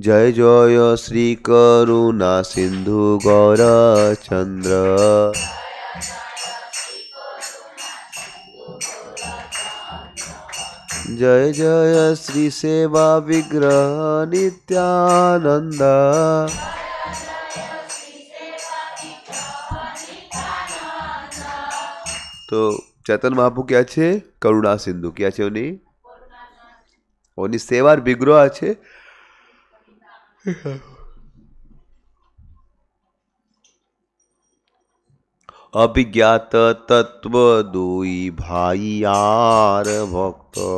[SPEAKER 1] জয় জয় শ্রী করুণা সিন্ধু গৌরচন্দ্র जय जय श्री सेवा विग्रह नित्यानंद तो चेतन महाप्रभु क्या છે કરુણા સિંધુ ક્યાં છે ઓની ઓની સેવાર આ છે અભિજ્ઞાત તત્વ દુઈ ભાઈ આર ભક્ત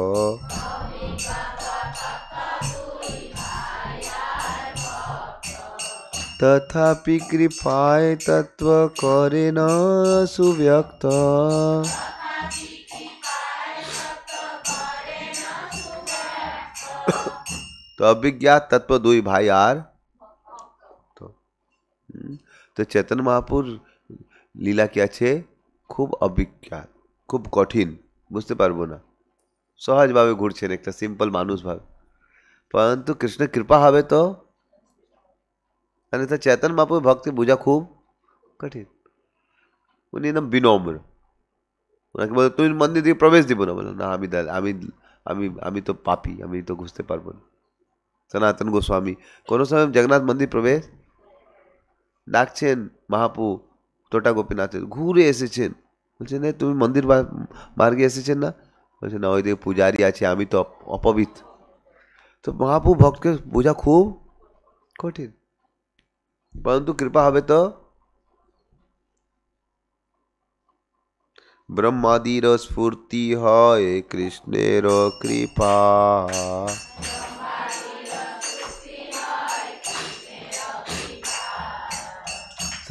[SPEAKER 1] તથાપી કૃપાય તત્વ કરે ન સુવ્યક્ત तो अभिज्ञात तत्व दुई भाई आर तो, हम्म, तो चेतन महापुर लीला क्या छे खूब अभिज्ञा खूब कठिन बुझते पारबो ना सहज भावे घुर एक सिंपल तो मानुष भाव परंतु कृष्ण कृपा हावे तो अन्यथा तो चेतन महापुर भक्ति बुझा खूब कठिन उन्हें एकदम विनम्र तुम मंदिर दिए प्रवेश दीब ना बोले ना हमें तो पापी हमें तो घुसते पारबो ना সনাতেঙ্গ স্বামী কোন সময় जगन्नाथ মন্দির প্রবেশ ডাকছেন মহাপু তোটা গোপীনাথ ঘুর এসেছেন বুঝছেন তুমি মন্দির মার্গে এসেছ না বুঝছেন ওইদিকে পুরারি আছে আমি তো অপবিত্র তো মহাপু ভক্তের পূজা খুব কঠিন परंतु কৃপা হবে তো ব্রহ্মাadiras pūrti hai krishne ra kripa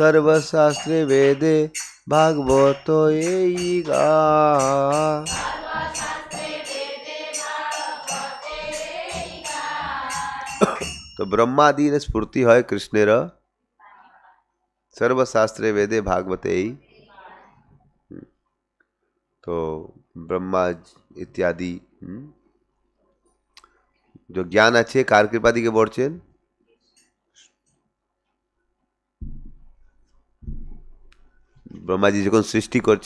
[SPEAKER 1] सर्वशास्त्रे वेदे भागवतो ये गा तो स्फूर्ति है र सर्वशास्त्रे वेदे भागवते ही तो ब्रह्मा इत्यादि हम्म, जो ज्ञान अच्छे कार कृपादी के बोर्चेन ब्रह्माजी जो सृष्टि कर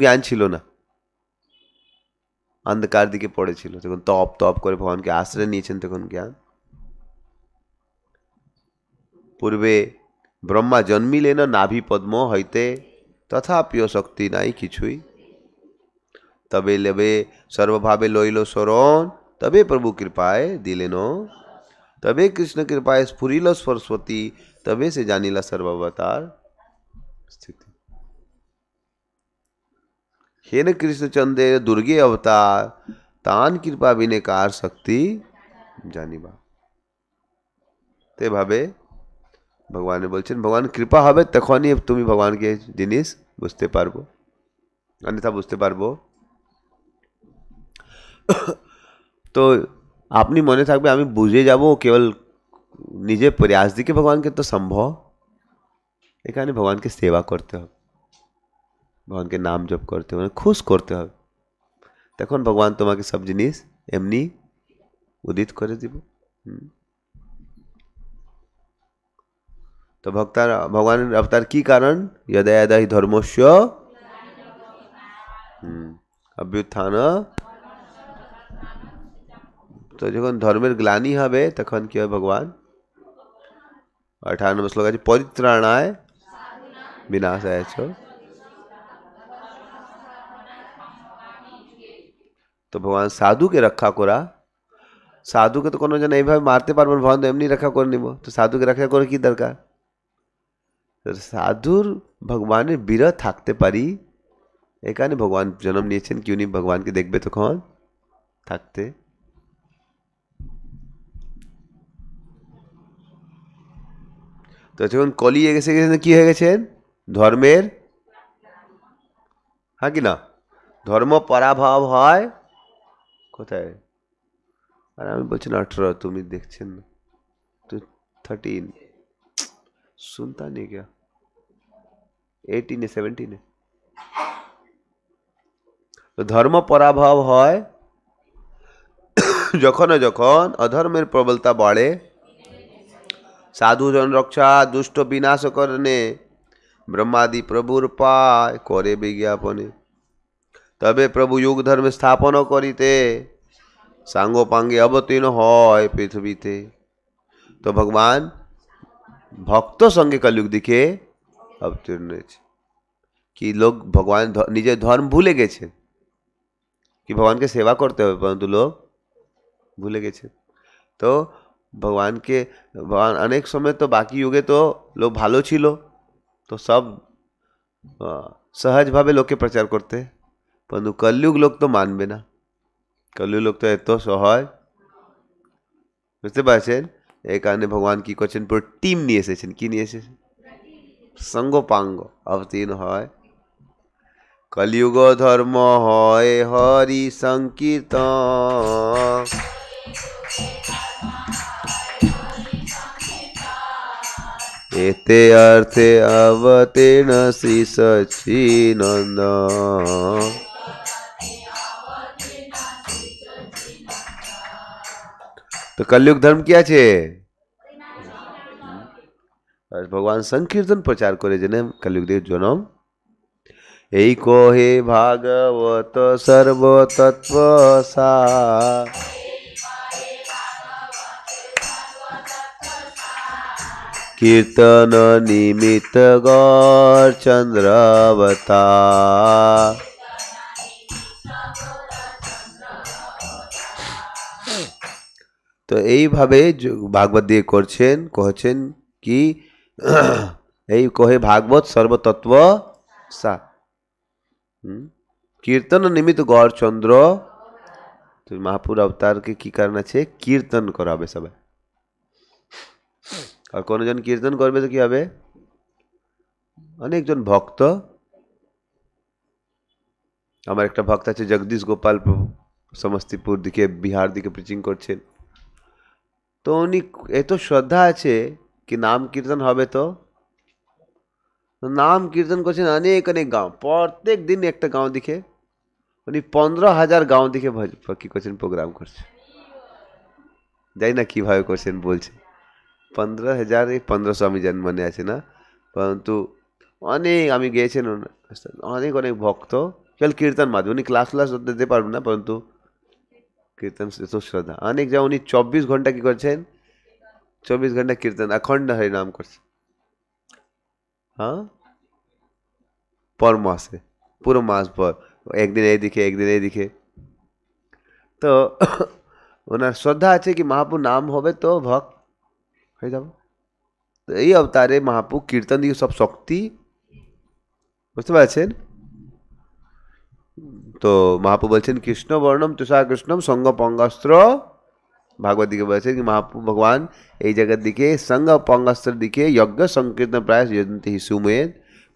[SPEAKER 1] ज्ञान छो ना अंधकार दिखे पड़े तक तप तप कर भगवान के आश्रय नहीं तक ज्ञान पूर्वे ब्रह्मा जन्मिले नाभि पद्म हईते तथा प्रिय शक्ति नाई किचुई तब ले सर्वभावे लइल स्वरण तबे प्रभु कृपाए दिले न तब कृष्ण कृपाए स्फुर सरस्वती तब से जानिला सर्वावतार स्थिति हे कृष्ण चंदे दुर्गे अवतार तान कृपा विने कार शक्ति जानीबा ते भावे भगवान बोल भगवान कृपा हे तक ही तुम भगवान के जिन बुझते पर अन्यथा बुझते पर तो अपनी मन थकबे बुझे जाब केवल निजे प्रयास दिखे भगवान के तो सम्भव एखने भगवान के सेवा करते हैं भगवान के नाम जप करते हो खुश करते हो तक भगवान तुम्हें सब जिन एम उदित कर दे हम्म। तो भक्तार भगवान अवतार की कारण यदयादय धर्मोश्य हम्म। अभ्युत्थान तो जो धर्म ग्लानी है तक कि भगवान अठारह नंबर श्लोक परित्राणाय विनाश आए छो তো ভগবান সাধুকে রক্ষা করা সাধুকে তো কোনো যেন এইভাবে মারতে পারবো না ভগবান তো এমনি রক্ষা করে নিব তো সাধুকে রক্ষা করে কি দরকার সাধুর ভগবানের বিরহ থাকতে পারি এ কারণে ভগবান জন্ম নিয়েছেন কি উনি ভগবানকে দেখবে তখন থাকতে তো যখন কলি গেছে গেছে কি হয়ে গেছেন ধর্মের হ্যাঁ কি না ধর্ম পরাভব হয় কোথায় আর আমি বলছিলাম 18 তুমি দেখছেন না 13 sultanega 18 এ 17 এ তো ধর্ম পরাভব হয় যখন যখন अधर्मेर প্রবলতা বাড়ে সাধুজন রক্ষা दुष्ट विनाश करने ब्रह्मादी प्रभु रूपाय करे विज्ञापने તબે प्रभु યુગ ધર્મ સ્થાપન કરી તે સાંગોપાંગે અવતીર્ણ હોય तो भगवान તો संगे कलयुग સંગે કલયુગ દીખે અવતીર્ણ कि लोग भगवान निजे धर्म भूले गए कि भगवान के सेवा करते हुए परंतु लोग भूले गए तो भगवान के भगवान अनेक समय तो बाकी युगे तो लोग भालो छिलो तो सब सहज भावे लोग के प्रचार करते परंतु कलयुग लोग तो मानबे ना कलयुग लोग तो ये तो सहज बुझते एक आने भगवान की क्वेश्चन पर टीम नहीं ऐसे नहीं संगो पांगो अब तो है कलयुग धर्म है हरि संकीर्तन एते अर्थे अवतीर्ण श्री सचिनंदन तो कलयुग धर्म क्या छे भगवान संकीर्तन प्रचार करे जने कलयुग देव जो नाम भागवत सर्व तत्व कीर्तन निमित्त गौर चंद्रवता তো এইভাবে ভাগবত দিয়ে করছেন কহছেন কি এই কহে ভাগবত সর্বতত্ত্ব সা কীর্তন নিমিত্ত গৌরচন্দ্র তো মহাপুর অবতারকে কি কারণ আছে কীর্তন করাবে সবাই আর কোনোজন কীর্তন করবে তো কি হবে অনেকজন ভক্ত আমার একটা ভক্ত আছে জগদীশ গোপাল প্রভু সমস্তিপুর দিকে বিহার দিকে প্রিচিং করছেন তো উনি এত শ্রদ্ধা আছে কি নাম কীর্তন হবে তো নাম কীর্তন করছেন অনেক অনেক গাঁও প্রত্যেক দিন একটা গাঁও দিকে উনি পনেরো হাজার গাঁও দিকে কী করছেন প্রোগ্রাম করছে যাই না কীভাবে করছেন বলছে পনেরো হাজার এই পনেরোশো আমি জান মনে আছে না পরন্তু অনেক আমি গিয়েছেন অনেক অনেক ভক্ত কেবল কীর্তন মাধ্যমে উনি ক্লাস ক্লাস দিতে পারবেন না পরন্তু কীর্তন এত শ্রদ্ধা অনেক যা উনি চব্বিশ ঘন্টা কি করছেন চব্বিশ ঘন্টা কীর্তন অখণ্ড হরিনাম করছেন হ্যাঁ পর মাসে পুরো মাস পর একদিন এইদিকে একদিন এইদিকে তো ওনার শ্রদ্ধা আছে কি মহাপু নাম হবে তো ভক্ত হয়ে যাব তো এই অবতারে মহাপু কীর্তন দিয়ে সব শক্তি বুঝতে পারছেন তো মহাপ্রভু বলছেন কৃষ্ণ বর্ণম তুষার কৃষ্ণম সঙ্গ পঙ্গস্ত্র ভাগবত দিকে বলেছেন কি মহাপ্রভু ভগবান এই জায়গার দিকে সঙ্গ পঙ্গস্ত্র দিকে যজ্ঞ সংকীর্ণ প্রায় যন্তি সুমের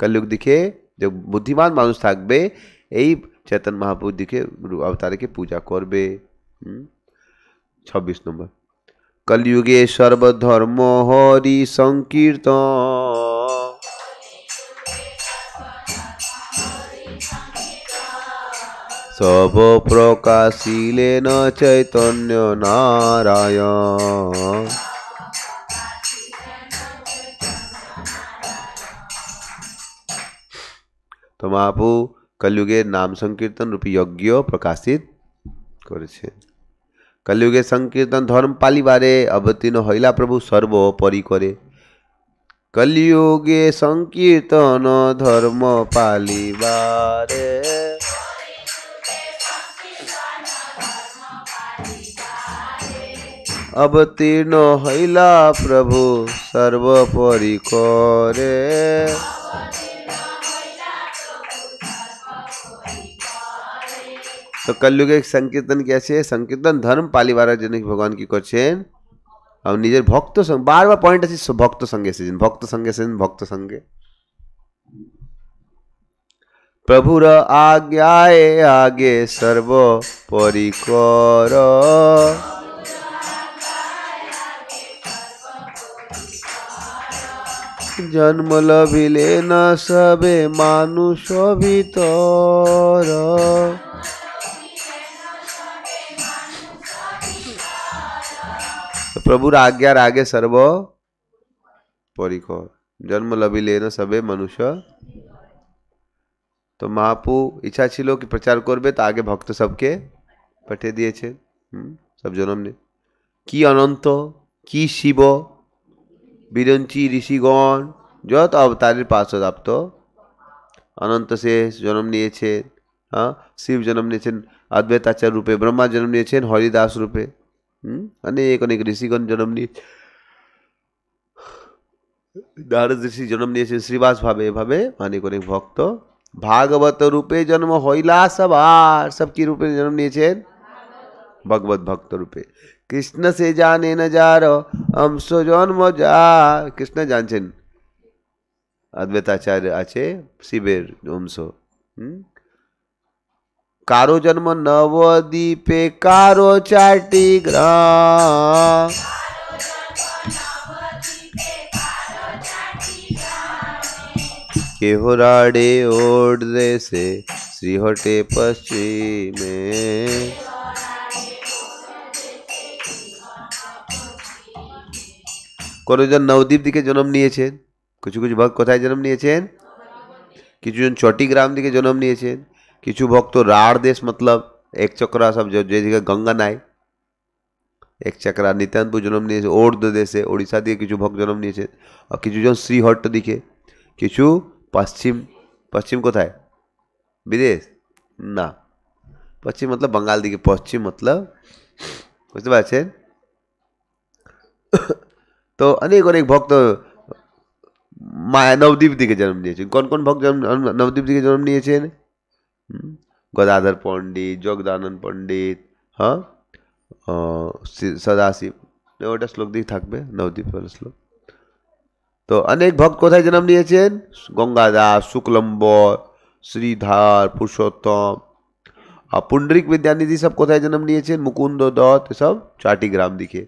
[SPEAKER 1] কলযুগ দিকে যে বুদ্ধিমান মানুষ থাকবে এই চেতন মহাপ্রভু দিকে অবতারকে পূজা করবে ছাব্বিশ নম্বর কলযুগে সর্বধর্ম হরি সংকীর্তন সব প্রকাশিলেন চৈতন্য নারায়ণ তো মহাপু কলিযুগের নাম সংকীর্তন রূপী যজ্ঞ প্রকাশিত করেছেন কলিযুগে সংকীর্তন ধর্ম পালিবারে অবতীর্ণ হইলা প্রভু সর্ব পরি করে কলিযুগে সংকীর্তন ধর্ম পালিবারে अवतीर्ण हैला प्रभु सर्वपरि करे तो कलयुग एक संकीर्तन कैसे है संकीर्तन धर्म पालिवार जन भगवान की क्वेश्चन और निजे भक्त संग बार बार पॉइंट अच्छी भक्त संगे से भक्त संगे से भक्त संगे प्रभुर आज्ञाए आगे सर्व परिकर জন্ম লভিলে না সবে মানুষ ভিতর પ્રભુર આજ્ઞા રાગે સર્વ પરિકો জন্ম লভিলে না সবে মানুষ তো মহাপু ইচ্ছা ছিল কি প্রচার করবে তা আগে ভক্ত সবকে পাঠিয়ে দিয়েছে সব জনমনে কি অনন্ত কি শিব বিরঞ্চি ঋষিগণ যত অবতারের পার্শ্বপ্রাপ্ত অনন্ত শেষ জন্ম নিয়েছেন হ্যাঁ শিব জন্ম নিয়েছেন অদ্বৈতাচার্য রূপে ব্রহ্মা জন্ম নিয়েছেন হরিদাস রূপে হুম অনেক অনেক ঋষিগণ জন্ম নিয়ে নারদ ঋষি জন্ম নিয়েছেন শ্রীবাস ভাবে এভাবে অনেক অনেক ভক্ত ভাগবত রূপে জন্ম হইলা সবার সব কি রূপে জন্ম নিয়েছেন ভগবত ভক্ত রূপে कृष्ण से जाने न जा रो हम सो जन्म जा कृष्ण जान अद्वैताचार्य आचे शिविर ओमसो कारो जन्म नव दीपे कारो चाटी ग्रेहराड़े ओढ़ से पश्चिम पश्चिमे কতজন নবদ্বীপ দিকে জন্ম নিয়েছেন কিছু কিছু ভক্ত কোথায় জন্ম নিয়েছেন কিছুজন চটিগ্রাম দিকে জন্ম নিয়েছেন কিছু ভক্ত রাড় দেশ মতলব এক চক্রা সব যেদিকে গঙ্গা নাই এক চক্রা নিতানপুর জন্ম নিয়েছে ওর্ধ দেশে ওড়িশা দিকে কিছু ভক্ত জন্ম নিয়েছেন আর কিছুজন শ্রীহট্ট দিকে কিছু পশ্চিম পশ্চিম কোথায় বিদেশ না পশ্চিম মতলব বাঙাল দিকে পশ্চিম মতলব বুঝতে পারছেন तो अनेक अनेक भक्त মায়া নবদ্বীপদিকে জন্ম নিয়েছেন কোন কোন ভক্ত নবদ্বীপদিকে জন্ম নিয়েছেন গদাধর পণ্ডিত যোগদানন্দ পণ্ডিত হ্যাঁ সদাশিব ওটা শ্লোক দিয়ে থাকবে নবদ্বীপ শ্লোক তো অনেক ভক্ত কোথায় জন্ম নিয়েছেন গঙ্গাদাস শুক্লম্বর শ্রীধার পুরুষোত্তম আর পুণ্ডরিক বিদ্যানিধি সব কোথায় জন্ম নিয়েছেন মুকুন্দ দত্ত সব চাটিগ্রাম দিকে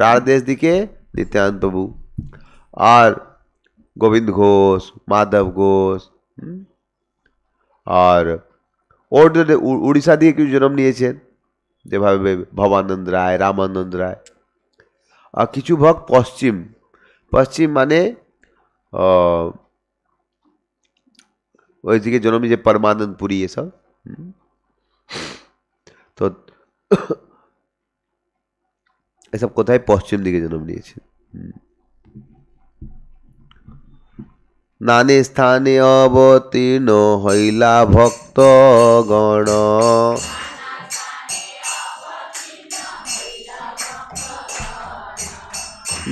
[SPEAKER 1] রাড় দেশ দিকে नित्यानंद प्रभु और गोविंद घोष माधव घोष हम्म। और उड़ीसा दिए क्यों जन्म नहीं भवानंद राय रामानंद राय और किचु भक्त पश्चिम पश्चिम मान ओदि दिखे जन्म परमानंदपुरी ये सब हम्म। तो এসব কোথায় পশ্চিম দিকে জন্ম নিয়েছে নানি স্থানে অবতীর্ণ হইলা ভক্ত গণ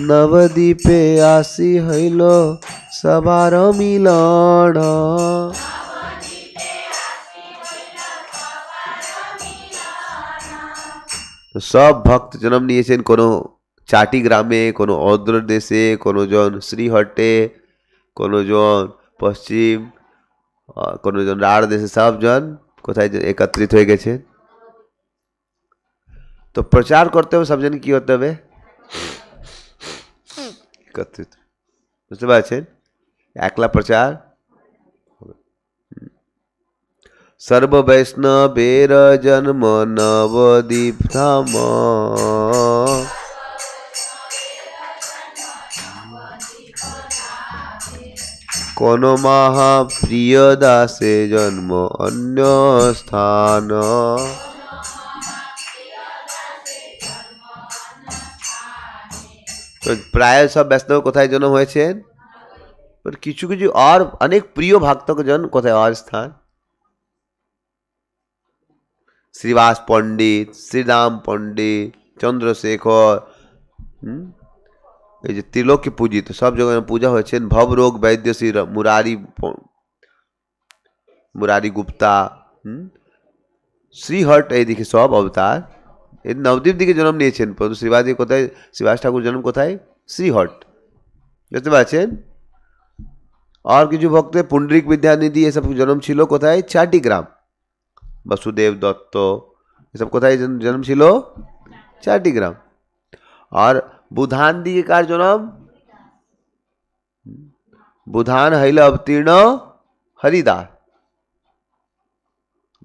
[SPEAKER 1] নবদ্বীপে আসি হইল সবার মিলন সব ভক্ত জন্ম নিয়েছেন কোনো চাটি গ্রামে কোনো অদ্র দেশে কোনোজন শ্রীহট্টে কোনোজন পশ্চিম কোনোজন রাঢ় দেশে সবজন কোথায় একত্রিত হয়ে গেছেন তো প্রচার করতে হবে সবজন কি হতে হবে একত্রিত বুঝতে পারছেন একলা প্রচার সর্ববৈষ্ণবের জন্ম নবদ্বীপ কোন মহা প্রিয় দাসে জন্ম অন্য স্থান প্রায় সব বৈষ্ণব কোথায় জন্ম হয়েছেন কিছু কিছু আর অনেক প্রিয় ভক্তকে জন কোথায় আর স্থান श्रीवास पंडित श्रीराम पंडित चंद्रशेखर हम्म? त्रिलोक पूजित तो सब जगह पूजा हो भव रोग वैद्य श्री मुरारी मुरारी गुप्ता हम्म? श्रीहट ये देखिए सब अवतार ये नवदीप दिखे जन्म नहीं परंतु श्रीवास जी श्रीवास ठाकुर जन्म कथाए श्रीहट देखते हैं और किसी भक्त पुंडरिक विद्यानिधि ये सब जन्म छो कथाए चाटी वसुदेव বাসুদেব দত্ত এসব কোথায় জন্ম ছিল চাটিগ্রাম और बुधान दी के कार जन्म बुधान हईल अवतीर्ण हरिदास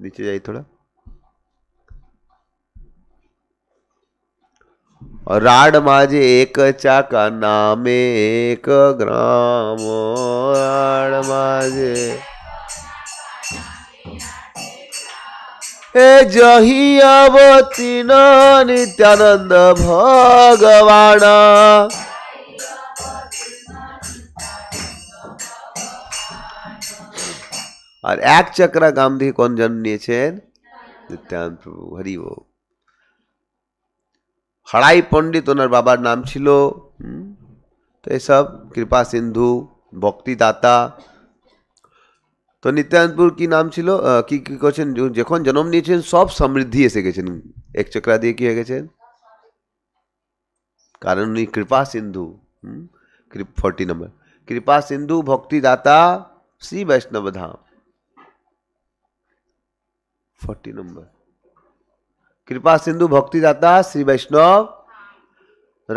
[SPEAKER 1] नीचे जाइए थोड़ा और राड माजे एक चाका नामे एक ग्राम राड माजे जही अवतीर्ण नित्यानंद আর এক চক্রা গান্ধী কোন জন্ম নিয়েছেন নিত্যানন্দ প্রভু হরি ও হড়াই পণ্ডিত ওনার বাবার নাম ছিল তো এসব কৃপা সিন্ধু ভক্তিদাতা तो नित्यानंदपुर की नाम छिलो की की जन्म नहीं सब समृद्धि ऐसे के एक चक्रा दिए किया कारण उन्हीं कृपा सिंधु हम्म, फोर्टी नंबर कृपा सिंधु भक्तिदाता श्री सी वैष्णव धाम फोर्टी नंबर कृपा सिंधु भक्ति दाता सी वैष्णव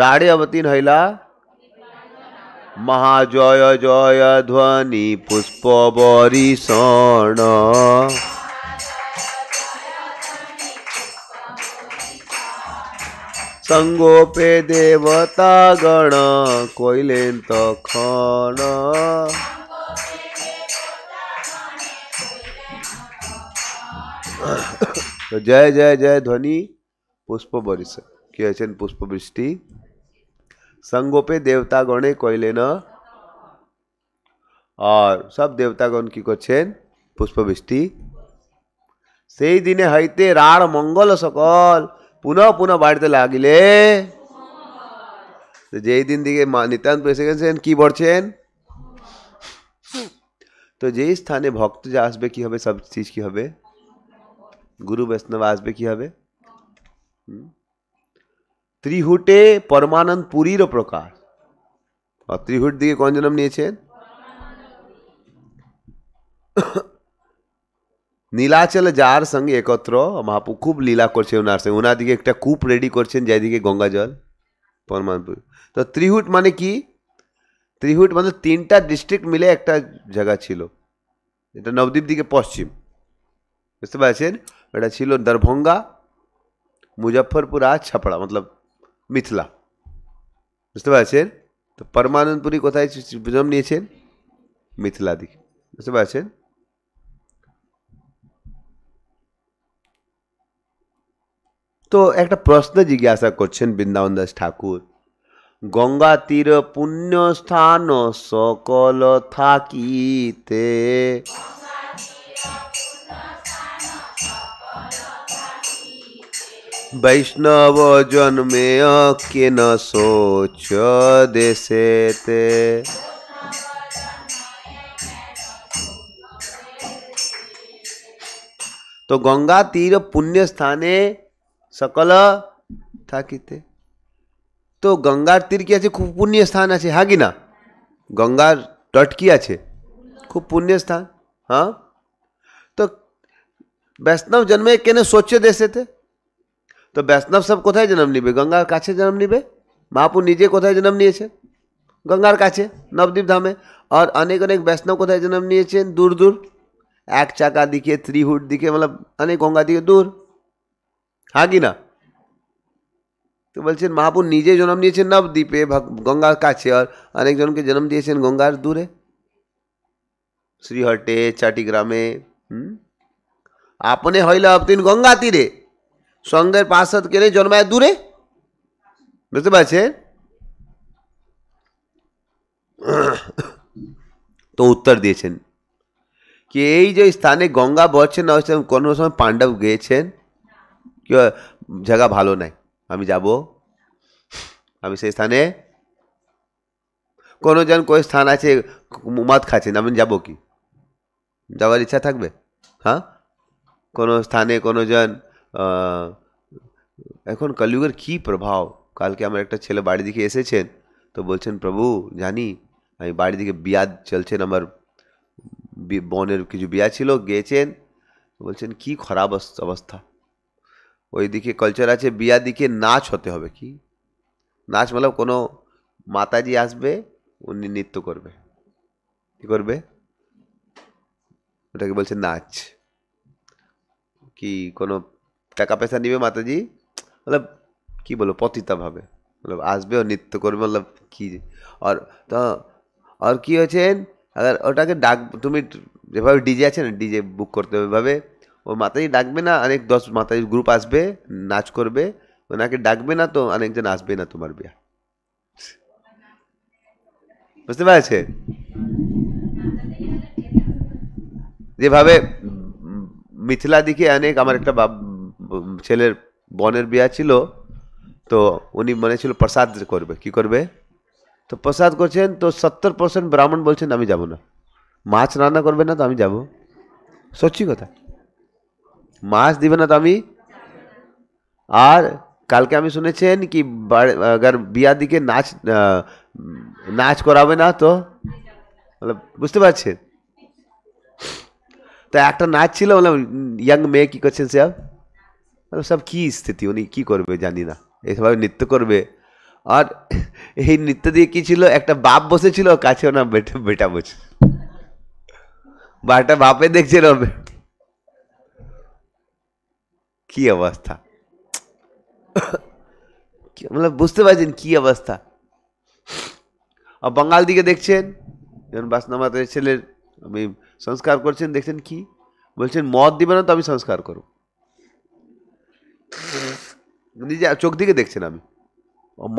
[SPEAKER 1] राड़े अवतीन हैला महाजय जय ध्वनि पुष्प बरिषण संगोपे देवता गण कोइले तखन जय जय जय ध्वनि पुष्प बरिष किए पुष्प बृष्टि संगोपे गणे कहले न और सब देवतागण की कछेन पुष्पवृष्टि से दिने हईते राण मंगल सकल पुनः पुनः बाड़ते लागिले तो, तो जे दिन दिखे नितान्त पेशेन की बढ़चन तो जे स्थान भक्त जो आसबे कि सब चीज की हबे गुरु वैष्णव आसबे कि हबे हम्म। त्रिहुटे परमानंद पुरी प्रकार और त्रिहुट दिखे कौन जन्म नहीं नीलाचल जार संगे एकत्र महापू खूब लीला कर दिखे एक कूप रेडी कर जैदी गंगा जल परमानपुर तो त्रिहुट मान कि त्रिहुट तीन टाइम डिस्ट्रिक्ट मिले एक जगह छो नवदीप दिखे पश्चिम बुझते छो दरभंगा मुजफ्फरपुर आ छपड़ा मतलब মিথলা বুঝতে পারছেন তো পরমানন্দপুরী কোথায় জন্ম নিয়েছেন মিথলা দিকে বুঝতে পারছেন তো একটা প্রশ্ন জিজ্ঞাসা করছেন বৃন্দাবন দাস ঠাকুর গঙ্গা তীর পুণ্য স্থান সকল থাকিতে वैष्णव जन्मे के न सोच देशे ते तो गंगा तीर पुण्य स्थाने सकल थाकिते तो गंगार तीर की खूब पुण्य स्थान आ हाँ कि ना गंगार तट की खूब पुण्य स्थान हाँ तो वैष्णव जन्मे के ने सोचे देशे थे, थे? तो वैष्णव सब कथाय जन्म निबे गंगार का जन्म निबे महापुर निजे कथाय जन्म नहीं गंगार का नवदीप धामे और अनेक अनेक वैष्णव कथाय जन्म नहीं दूर दूर एक चाका दिखे त्रिहुट दिखे मतलब अनेक गंगा दिखे दूर हाँ कि ना तो बोल महापुर निजे जन्म नहीं नवदीपे गंगार का और अनेक जन के जन्म दिए गंगार दूरे श्रीहटे चाटीग्रामे अपने हम्म? हईल अब तीन गंगा तीरें সঙ্গের পাঁচ সাত জন্মায় দূরে বুঝতে পারছে তো উত্তর দিয়েছেন কি এই যে স্থানে গঙ্গা বসছেন না হচ্ছে কোনো সময় পাণ্ডব গিয়েছেন কি জায়গা ভালো নাই আমি যাব আমি সেই স্থানে কোনো যেন কই স্থান আছে মদ খাচ্ছেন আমি যাব কি যাওয়ার ইচ্ছা থাকবে হ্যাঁ কোনো স্থানে কোনো জন এখন কলিযুগের কি প্রভাব কালকে আমার একটা ছেলে বাড়ি দিকে এসেছেন তো বলছেন প্রভু জানি আমি বাড়ি দিকে বিয়া চলছেন আমার বনের কিছু বিয়া ছিল গেছেন বলছেন কি খারাপ অবস্থা ওইদিকে কালচার আছে বিয়া দিকে নাচ হতে হবে কি নাচ মানে কোনো মাতাজি আসবে উনি নৃত্য করবে কী করবে ওটাকে বলছে নাচ কি কোনো টাকা পয়সা নিবে মাতাজি মতলব কি বলবো ভাবে মতলব আসবে ও নৃত্য করবে মতলব কি আর তো আর কি হয়েছেন আর ওটাকে ডাক তুমি যেভাবে ডিজে আছে না ডিজে বুক করতে হবে এভাবে ও মাতাজি ডাকবে না অনেক দশ মাতাজির গ্রুপ আসবে নাচ করবে ওনাকে ডাকবে না তো অনেকজন আসবে না তোমার বিয়া বুঝতে পারছে যেভাবে মিথিলা দিকে অনেক আমার একটা ছেলের বনের বিয়া ছিল তো উনি মনে ছিল প্রসাদ করবে কি করবে তো প্রসাদ করছেন তো সত্তর পার্সেন্ট ব্রাহ্মণ বলছেন আমি যাব না মাছ রান্না করবে না তো আমি যাব সত্যি কথা মাছ দিবে না তো আমি আর কালকে আমি শুনেছেন কি বিয়া বিয়ার দিকে নাচ নাচ করাবে না তো বুঝতে পারছেন তো একটা নাচ ছিল বললাম ইয়াং মেয়ে কী করছেন সাহেব আর সব কি স্থিতি উনি কি করবে জানি না এই ভাবে নিত্য করবে আর এই নিত্য দিকে কি ছিল একটা বাপ বসে ছিল কাছে ও না بیٹা বেটা বুঝা বাটা বাপে দেখছেন কি অবস্থা কি মানে বুঝতে পারছেন কি অবস্থা আর বাংলা দিকে দেখছেন যখন বাসনামাতে ছেলের ওই সংস্কার করছেন দেখছেন কি বলছেন মত দিবেন না তো আমি সংস্কার করব নিজে চোখ দিকে দেখছেন আমি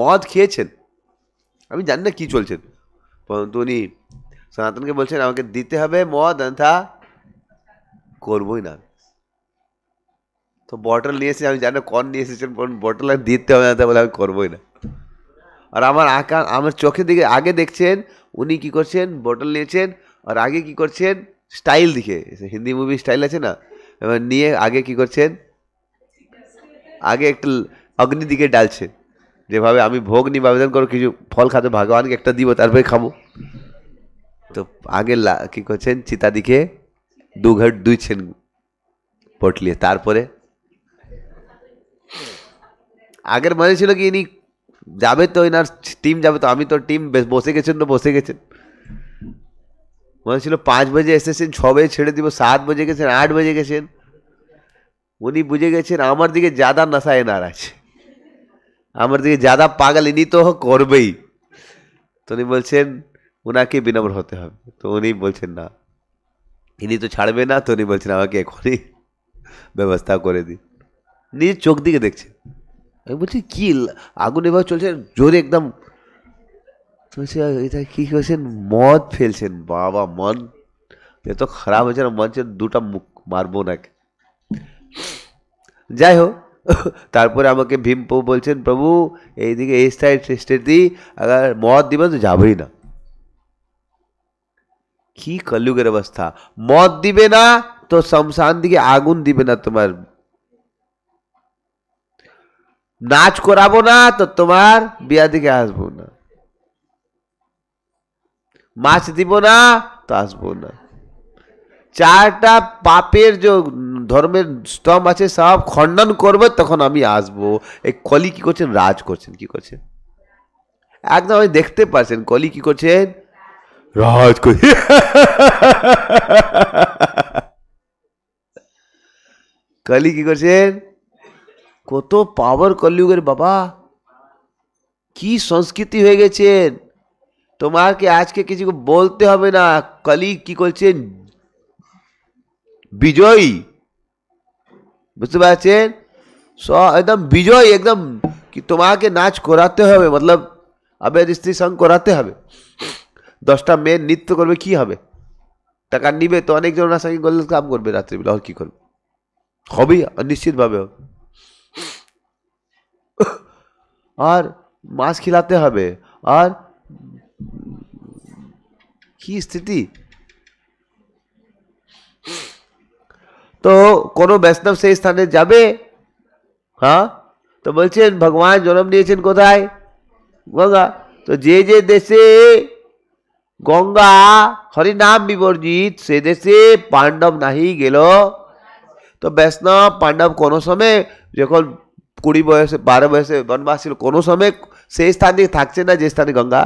[SPEAKER 1] মদ খেয়েছেন আমি জানি না কী চলছেন পরন্তু উনি সনাতনকে বলছেন আমাকে দিতে হবে মদ অন্থা করবই না তো বটল নিয়ে এসেছি আমি জানি না কন নিয়ে এসেছেন বটল আমি দিতে হবে না বলে আমি করবোই না আর আমার আঁকা আমার চোখের দিকে আগে দেখছেন উনি কি করছেন বটল নিয়েছেন আর আগে কি করছেন স্টাইল দিকে হিন্দি মুভি স্টাইল আছে না এবার নিয়ে আগে কি করছেন আগে একটা অগ্নি দিকে ডালছে যেভাবে আমি ভোগ নিবেদন করো কিছু ফল খাতে ভগবানকে একটা দিব তারপরে খাবো তো আগে কি করছেন চিতা দিকে দু ঘট দুইছেন পটলিয়ে তারপরে আগের মনে ছিল কি ইনি যাবে তো এনার টিম যাবে তো আমি তো টিম বসে গেছেন তো বসে গেছেন মনে ছিল পাঁচ বাজে এসেছেন ছ বাজে ছেড়ে দিব সাত বাজে গেছেন আট বাজে গেছেন উনি বুঝে গেছেন আমার দিকে যাদা নাসায় আছে আমার দিকে যাদা পাগল ইনি তো করবেই তো উনি বলছেন ওনাকে বিনম্র হতে হবে তো উনি বলছেন না ইনি তো ছাড়বে না তো উনি বলছেন আমাকে এখনই ব্যবস্থা করে দিই নিজের চোখ দিকে দেখছেন আমি বলছি কি আগুন এভাবে চলছে জোরে একদম এটা কী করছেন মদ ফেলছেন বাবা মন এত খারাপ হয়েছে না মন দুটা মুখ মারবো নাকি जय हो তারপরে আমাকে ভীমপও বলছেন প্রভু এইদিকে এই সাইড থেকে যেতে দি আবার મોત দিবে না যাবই না কি কলুগার অবস্থা મોત দিবে না তো শ্মশান দিকে আগুন দিবে না তোমার নাচ কোরাবো না তো তোমার বিয়া দিকে আসবো না মাছ দিব না তো আসবো না চারটা পাপের যে ধর্মের স্তম্ভ আছে সব খণ্ডন করবে তখন আমি আসব এই কলি কি করছেন রাজ করছেন কি করছেন একদম আমি দেখতে পাচ্ছেন কলি কি করছেন রাজ করছে কলি কি করছেন কত পাওয়ার কলিউগের বাবা কি সংস্কৃতি হয়ে গেছেন তোমাকে আজকে কিছু বলতে হবে না কলি কি করছেন विजय বুঝছবাছেন sao एकदम বিজয় একদম কি তোমাকে নাচ করাতে হবে मतलब আবে রস্থিতি সঙ্গ করাতে হবে 10টা মে নিত্য করবে কি হবে টাকা নেবে তো অনেক জন রাসকে غلط কাম করবে রাত্রি বেলা আর কি করবে কবি নিশ্চিতভাবে আর মাছ खिलाতে হবে আর কি স্থিতি তো কোনো বৈষ্ণব সেই স্থানে যাবে হ্যাঁ তো বলছেন ভগবান জন্ম নিয়েছেন কোথায় গঙ্গা তো যে যে দেশে গঙ্গা হরিনাম বিবর্জিত সে দেশে পাণ্ডব নাহি গেল তো বৈষ্ণব পাণ্ডব কোনো সময় যখন কুড়ি বয়সে বারো বয়সে বনবাস ছিল কোনো সময় সেই স্থানে থাকছে না যে স্থানে গঙ্গা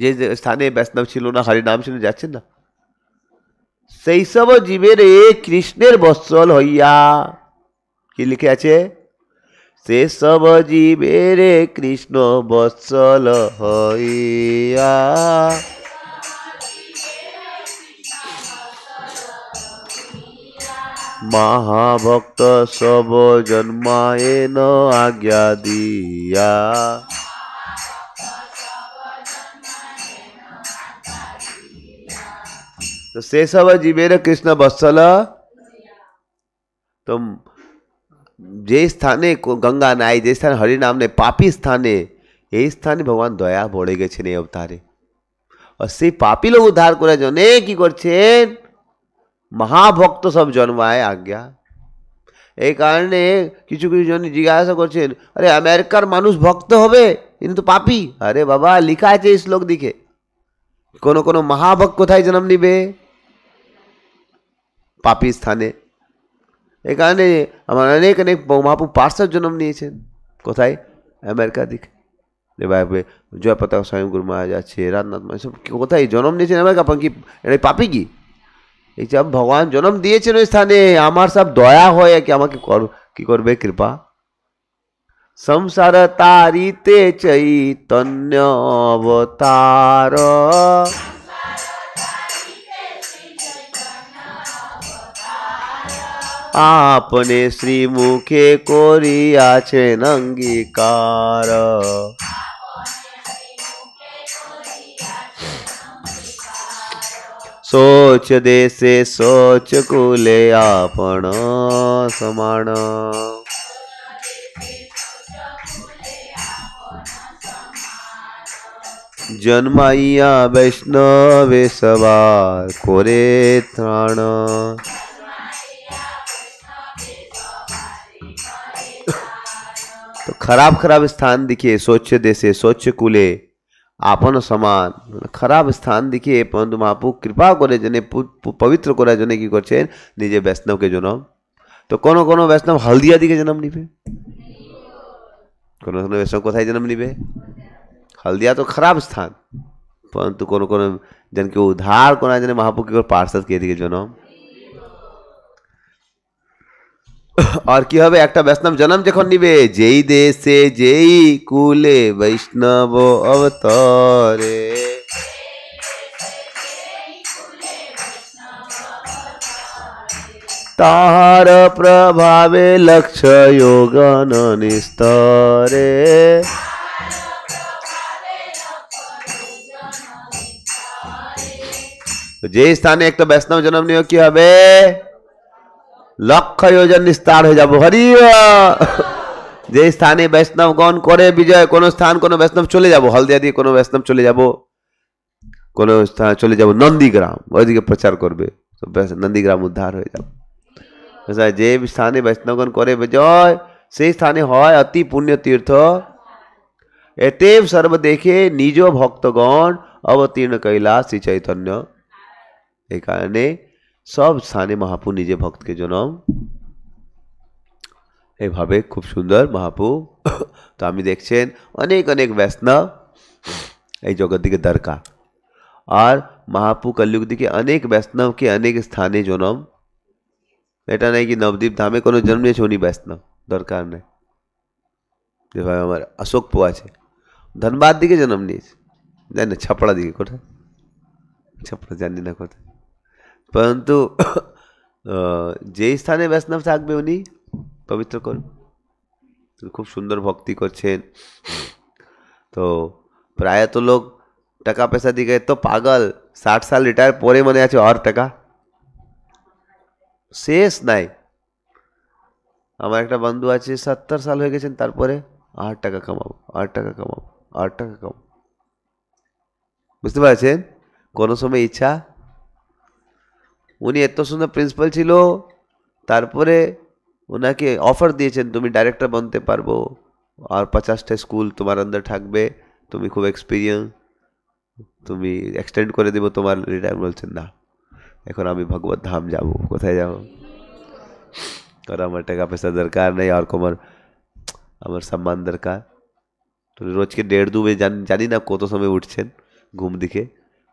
[SPEAKER 1] যে স্থানে বৈষ্ণব ছিল না হরিনাম ছিল যাচ্ছেন না সেই সব জীবের কৃষ্ণের বৎসল হইয়া কি লিখে আছে সে সব জীবের কৃষ্ণ বৎসল হইয়া মহাভক্ত সব জন্মায় ন আজ্ঞা দিয়া তো तो शेषव जीवेर কৃষ্ণ বৎসল तो যে স্থানে গঙ্গা নাই যে স্থানে হরিনাম নাম নেই পাপি স্থানে এই স্থানে ভগবান দয়া ভরে গেছেন এই অবতারে আর সেই পাপি লোক উদ্ধার করার জন্যে কি করছেন মহাভক্ত সব জন্মায় আজ্ঞা এই কারণে কিছু কিছু জন জিজ্ঞাসা করছেন আরে আমেরিকার মানুষ ভক্ত হবে কিন্তু পাপি আরে বাবা লিখা আছে এই শ্লোক দিকে কোনো কোনো মহাভক্ত কোথায় জন্ম নিবে পাপি স্থানে এ কারণে আমার অনেক অনেক মহাপু পার্শ্বর জন্ম নিয়েছেন কোথায় আমেরিকা দিকে ভাই জয়পতা স্বয়ং গুরু মহারাজ আছে রাজনাথ মহারাজ সব কোথায় জন্ম নিয়েছেন আমেরিকা পাখি এটা পাপি কি এই সব ভগবান জন্ম দিয়েছেন ওই স্থানে আমার সব দয়া হয় কি আমাকে কর কি করবে কৃপা সংসার তারিতে চৈতন্য অবতার आपने श्री मुखे করিয়াছেন অঙ্গীকার सोच देशे सोच कुले आपण समान जन्माइया वैष्णवे सवार कोरे त्राण तो खराब खराब स्थान दिखे स्वच्छ देशे स्वच्छ कुले आपन समान खराब स्थान दिखे परंतु महापू कृपा करे जने पवित्र करे जने की कर निजे वैष्णव के जन्म तो कोनो कोनो वैष्णव हल्दिया दिखे जन्म निबे कोनो कोनो वैष्णव कथाएं जन्म निबे हल्दिया तो खराब स्थान परंतु कोनो कोनो जन के उद्धार को जने महापू के पार्षद के दिखे जन्म আর কি হবে একটা বৈষ্ণব জন্ম যখন নিবে যেই দেশে যেই কুলে বৈষ্ণব অবতারে তাহার প্রভাবে লক্ষ্য যোগন নিস্তরে যে স্থানে একটা বৈষ্ণব জন্ম নিয়ে কি হবে লক্ষ্য যোজন বিস্তার হয়ে যাব হরিয়া যে স্থানে বৈষ্ণবগণ করে বিজয় কোন স্থান কোন বৈষ্ণব চলে যাব হলদিয়া দিয়ে কোন বৈষ্ণব চলে যাব কোন স্থান চলে যাব নন্দীগ্রাম ওদিকে প্রচার করবে তো নন্দীগ্রাম উদ্ধার হয়ে যাব গজা যে স্থানে বৈষ্ণবগণ করে বিজয় সেই স্থানে হয় অতি পুণ্য তীর্থ এতেব সর্ব দেখে নিজ ভক্তগণ অবতীর্ণ কৈলাস চৈতন্য এই কারণে সব স্থানে মহাপু নিজ ভক্ত কে জন্ম এইভাবে খুব সুন্দর মহাপু তো আমি দেখছেন অনেক অনেক वैष्णव এই জগতের দরকার আর মহাপু কলিযুগের অনেক वैष्णव কে अनेक স্থানে জন্ম এটা নাই কি নবদ্বীপ দমে কোন জন্ম নেছ উনি वैष्णव দরকার নেই এভাবে আমার অশোকপু আছে ধন্যবাদ দিকে জন্ম নেছ যেন ছপড়া দিকে কোট ছপড়া জানি না কোট কিন্তু জয়স্থানে বাসনা ভাগবে উনি পবিত্র কল খুব সুন্দর ভক্তি কোচ্ছেদ তো প্রায় তো লোক টাকা পয়সা দি যায় তো পাগল 60 سال রিটায়ার পরে মানে আছে আর টাকা শেষ নাই আমার একটা বন্ধু আছে 70 سال হয়ে গেছেন তারপরে 8 টাকা খাবো 8 টাকা খাবো 8 টাকা খাবো বুঝতে পারছেন কোন সময় ইচ্ছা উনি এত সুন্দর প্রিন্সিপাল ছিল তারপরে উনাকে অফার দিয়েছেন তুমি ডাইরেক্টর হতে পারো আর 50 টা স্কুল তোমারunder থাকবে তুমি খুব এক্সপেরিয়েন্স তুমি এক্সটেন্ড করে দেব তোমার লিডান বলছেন না এখন আমি ভগবত धाम যাব কোথায় যাব তোমরা মাঠে কাছে দরকার নেই আর کومর আমার সম্মান দরকার তো রোজ কে 1:30 बजे जानी না কত সময় उठছেন ঘুম থেকে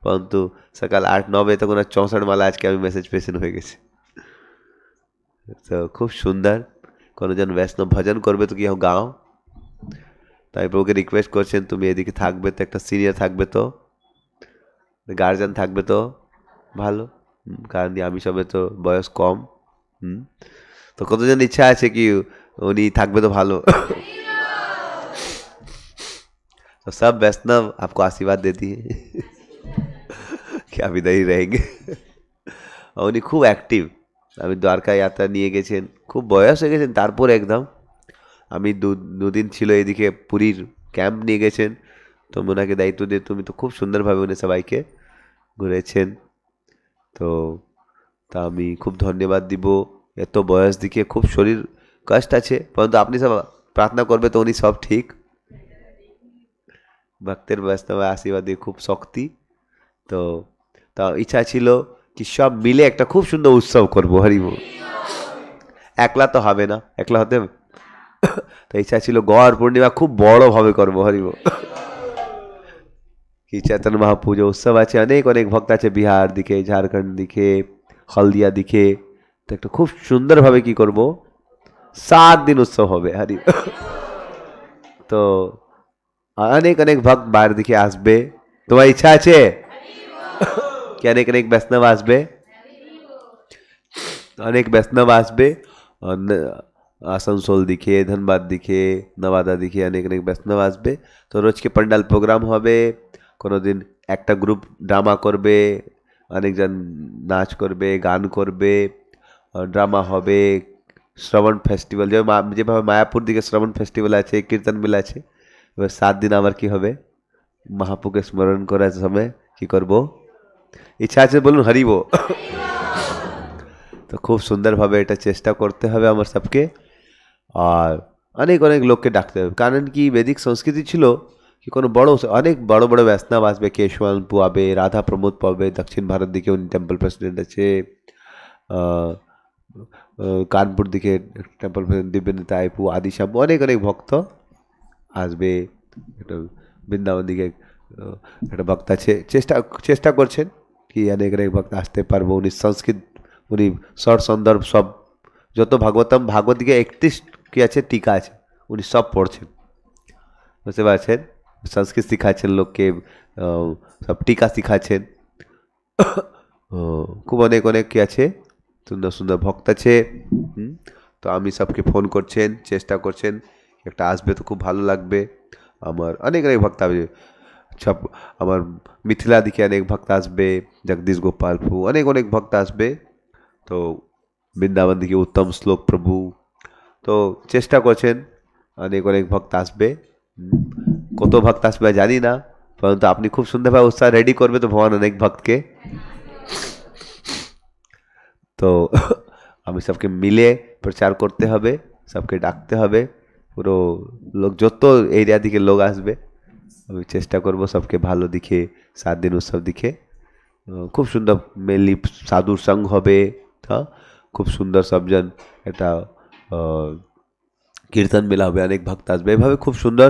[SPEAKER 1] পরন্তু সকাল আট নবে তখন আর চৌষট মালা আজকে আমি মেসেজ পেশেন্ট হয়ে গেছি তো খুব সুন্দর যেন বৈষ্ণব ভজন করবে তো কি গাও তাই প্রভুকে রিকোয়েস্ট করছেন তুমি এদিকে থাকবে তো একটা সিনিয়র থাকবে তো গার্জেন থাকবে তো ভালো কারণ আমি সবে তো বয়স কম হুম তো কতজন ইচ্ছা আছে কি উনি থাকবে তো ভালো সব বৈষ্ণব वैष्णव আশীর্বাদ आशीर्वाद देती क्या विदाई रहेंगे और उन्हीं অ্যাক্টিভ আমি দ্বারকা যাত্রা নিয়ে গেছেন খুব বয়স হয়ে গেছেন তারপর একদম আমি দু দুদিন ছিল এদিকে পুরীর ক্যাম্প নিয়ে গেছেন তো ওনাকে দায়িত্ব দিয়ে তুমি তো খুব সুন্দরভাবে উনি সবাইকে ঘুরেছেন তো তা আমি খুব ধন্যবাদ দিব এত বয়স দিকে খুব শরীর কষ্ট আছে পরন্তু আপনি সব প্রার্থনা করবে তো উনি সব ঠিক ভক্তের বৈষ্ণব আশীর্বাদে খুব শক্তি তো তা ইচ্ছা ছিল কি সব মিলে একটা খুব সুন্দর উৎসব করবো হরিবো একলা তো হবে না একলা হতে তো ইচ্ছা ছিল গড় পূর্ণিমা খুব বড়োভাবে করবো হরিব কি চেতন মহাপুজো উৎসব আছে অনেক অনেক ভক্ত আছে বিহার দিকে ঝাড়খণ্ড দিকে হলদিয়া দিকে তো একটা খুব সুন্দরভাবে কি করব সাত দিন উৎসব হবে হরি তো অনেক অনেক ভক্ত বাইরের দিকে আসবে তোমার ইচ্ছা আছে অনেক অনেক বাসস্থান বে অনেক বাসস্থান বে আসন সোল दिखे ধনবাদ दिखे নবাদা दिखे अनेक अनेक বাসস্থান বে তো রোজ কে পন্ডাল প্রোগ্রাম হবে কোন দিন একটা গ্রুপ নাটক করবে অনেকজন নাচ করবে গান করবে ড্রামা হবে শ্রবণ ফেস্টিভাল যা মানে মায়াপুর দিকে শ্রবণ ফেস্টিভাল আছে কীর্তন মেলা আছে সাত দিন আমার কি হবে মহাপকে স্মরণ করার সময় কি করব ইচ্ছা আছে বলুন হারিব তো খুব সুন্দরভাবে এটা চেষ্টা করতে হবে আমার সবকে আর অনেক অনেক লোককে ডাকতে হবে কারণ কি বেদিক সংস্কৃতি ছিল কি কোনো বড় অনেক বড় বড় বৈষ্ণব আসবে কেশবান পাবে রাধা প্রমোদ পাবে দক্ষিণ ভারত দিকে উনি টেম্পল প্রেসিডেন্ট আছে কানপুর দিকে টেম্পল প্রেসিডেন্ট দিব্যেন্দু তাইপু আদি সাপু অনেক অনেক ভক্ত আসবে একটা বৃন্দাবন দিকে একটা ভক্ত আছে চেষ্টা চেষ্টা করছেন কি অনেক অনেক ভক্ত আসতে পারবো উনি সংস্কৃত উনি শর্ট সন্দর্ভ সব যত ভাগবতম ভাগবত গিয়ে একত্রিশ কি আছে টিকা আছে উনি সব পড়ছেন বুঝতে পারছেন সংস্কৃত শিখাচ্ছেন লোককে সব টিকা শেখাচ্ছেন খুব অনেক অনেক কি আছে সুন্দর সুন্দর ভক্ত আছে তো আমি সবকে ফোন করছেন চেষ্টা করছেন একটা আসবে তো খুব ভালো লাগবে আমার অনেক অনেক ভক্ত আসবে छप हमर मिथिलादिके अनेक भक्त आसबे जगदीश गोपाल प्रभु अनेक अनेक भक्त आसबे তো বৃন্দাবন থেকে উত্তম শ্লোক প্রভু তো চেষ্টা করছেন অনেক অনেক ভক্ত আসবে কত ভক্ত আসবে জানি না পরন্তু আপনি খুব সুন্দরভাবে উৎসাহ রেডি করবে তো ভগবান অনেক ভক্তকে তো আমি সবকে মিলে প্রচার করতে হবে সবকে ডাকতে হবে পুরো লোক যত এরিয়া থেকে লোক আসবে अभी चेष्टा करबो सबके ভালো दिखे সাত দিন উৎসব दिखे খুব সুন্দর মেলী সাধুর সঙ্গ হবে খুব সুন্দর সবজন এটা কীর্তন মেলা অনেক ভক্ত আছে মেভাবে খুব সুন্দর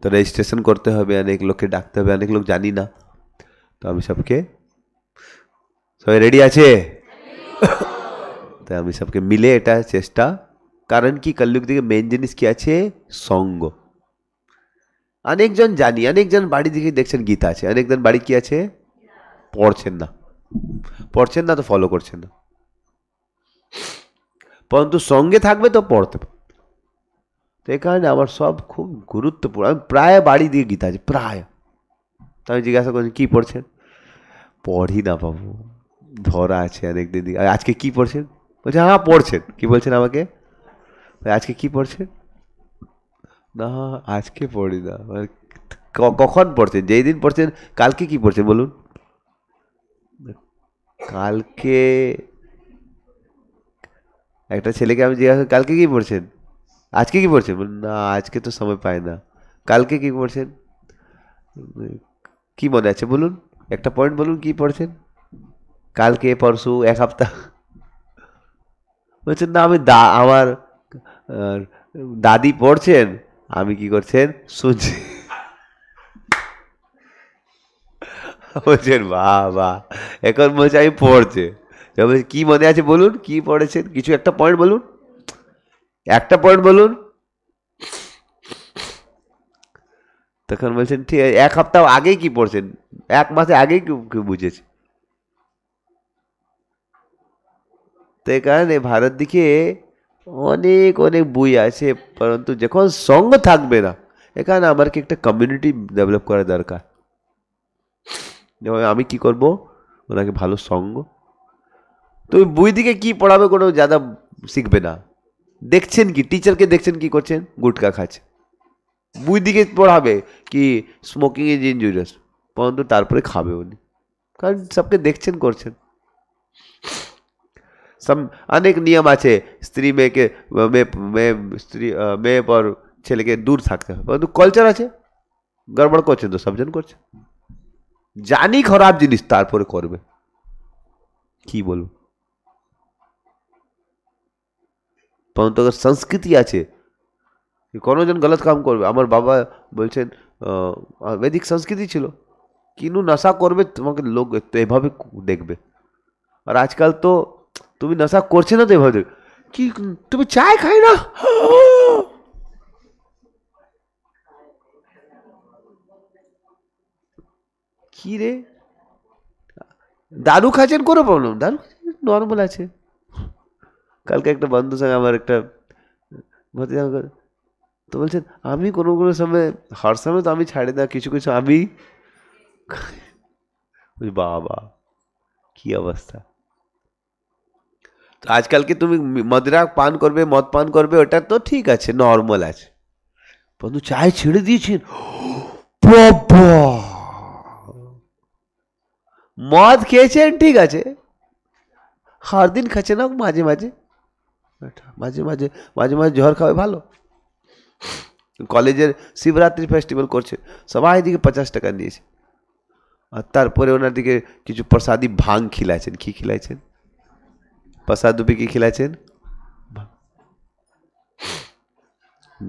[SPEAKER 1] তো রেজিস্ট্রেশন করতে হবে অনেক লোকে ডাকতে হবে অনেক লোক জানি না তো আমি सबके সবাই রেডি আছে তো আমি सबके मिले এটা চেষ্টা কারণ কি কলিযুগের main জিনিস কি আছে সঙ্গ অনেকজন জানি অনেকজন বাড়ি দিকে দেখছেন গীতা আছে অনেকজন বাড়ি কি আছে পড়ছেন না পড়ছেন না তো ফলো করছেন না পরন্তু সঙ্গে থাকবে তো পড়তে তো এই কারণে আমার সব খুব গুরুত্বপূর্ণ আমি প্রায় বাড়ি দিয়ে গীতা আছে প্রায় তো আমি জিজ্ঞাসা করছি কী পড়ছেন পড়ি না বাবু ধরা আছে অনেকদিন আজকে কি পড়ছেন বলছে হ্যাঁ পড়ছেন কি বলছেন আমাকে আজকে কি পড়ছেন না আজকে পড়ি না মানে কখন পড়ছেন যেই দিন পড়ছেন কালকে কি পড়ছেন বলুন কালকে একটা ছেলেকে আমি জিজ্ঞাসা কালকে কি পড়ছেন আজকে কি পড়ছেন বলুন না আজকে তো সময় পায় না কালকে কি পড়ছেন কি মনে আছে বলুন একটা পয়েন্ট বলুন কি পড়ছেন কালকে পরশু এক সপ্তাহ বলছেন না আমি দা আমার দাদি পড়ছেন আমি কি করছেন শুনছি বলছেন বা বা এখন বলছে আমি পড়ছে কি মনে আছে বলুন কি পড়েছেন কিছু একটা পয়েন্ট বলুন একটা পয়েন্ট বলুন তখন বলছেন ঠিক আছে এক সপ্তাহ আগেই কি পড়ছেন এক মাসে আগেই বুঝেছে তো এই কারণে ভারত দিকে অনেক অনেক বই আছে পরন্তু যখন সঙ্গ থাকবে না এখানে আমার কি একটা কমিউনিটি ডেভেলপ করা দরকার যেমন আমি কি করব ওনাকে ভালো সঙ্গ তুমি বই দিকে কি পড়াবে কোনো জাদা শিখবে না দেখছেন কি টিচারকে দেখছেন কি করছেন গুটকা খাচ্ছে বই দিকে পড়াবে কি স্মোকিং ইজ ইঞ্জুরিয়াস পরন্তু তারপরে খাবে উনি কারণ সবকে দেখছেন করছেন সাম অনেক নিয়ম আছে স্ত্রী মেয়েকে মেয়ে মেয়ে স্ত্রী মেয়ে পর ছেলেকে দূর থাকতে হবে কিন্তু কালচার আছে গড়বড় করছেন তো সবজন করছে জানি খারাপ জিনিস তারপরে করবে কি বলবো পর্যন্ত সংস্কৃতি আছে কোনোজন গলত কাম করবে আমার বাবা বলছেন বৈদিক সংস্কৃতি ছিল কিনু নেশা করবে তোমাকে লোক এভাবে দেখবে আর আজকাল তো তুমি নেশা করছে না তো এভাবে কি তুমি চায় খাই না কি রে দারু খাচ্ছেন কোনো প্রবলেম দারু নর্মাল আছে কালকে একটা বন্ধুর সঙ্গে আমার একটা ভর্তি তো বলছেন আমি কোনো কোনো সময় হর সময় তো আমি ছাড়ি না কিছু কিছু আমি বাবা কি অবস্থা আজকালকে তুমি মদিরা পান করবে মদ পান করবে ওটা তো ঠিক আছে নর্মাল আছে বন্ধু চায় ছেড়ে দিয়েছেন মদ খেয়েছেন ঠিক আছে হর দিন খাচ্ছে না মাঝে মাঝে মাঝে মাঝে মাঝে মাঝে ঝড় খাবে ভালো কলেজের শিবরাত্রি ফেস্টিভ্যাল করছে সবাই দিকে পঞ্চাশ টাকা নিয়েছে আর তারপরে ওনার দিকে কিছু প্রসাদী ভাং খিলাইছেন কী খিলাইছেন প্রসাদ প্রসাদুপিকে খিলাইছেন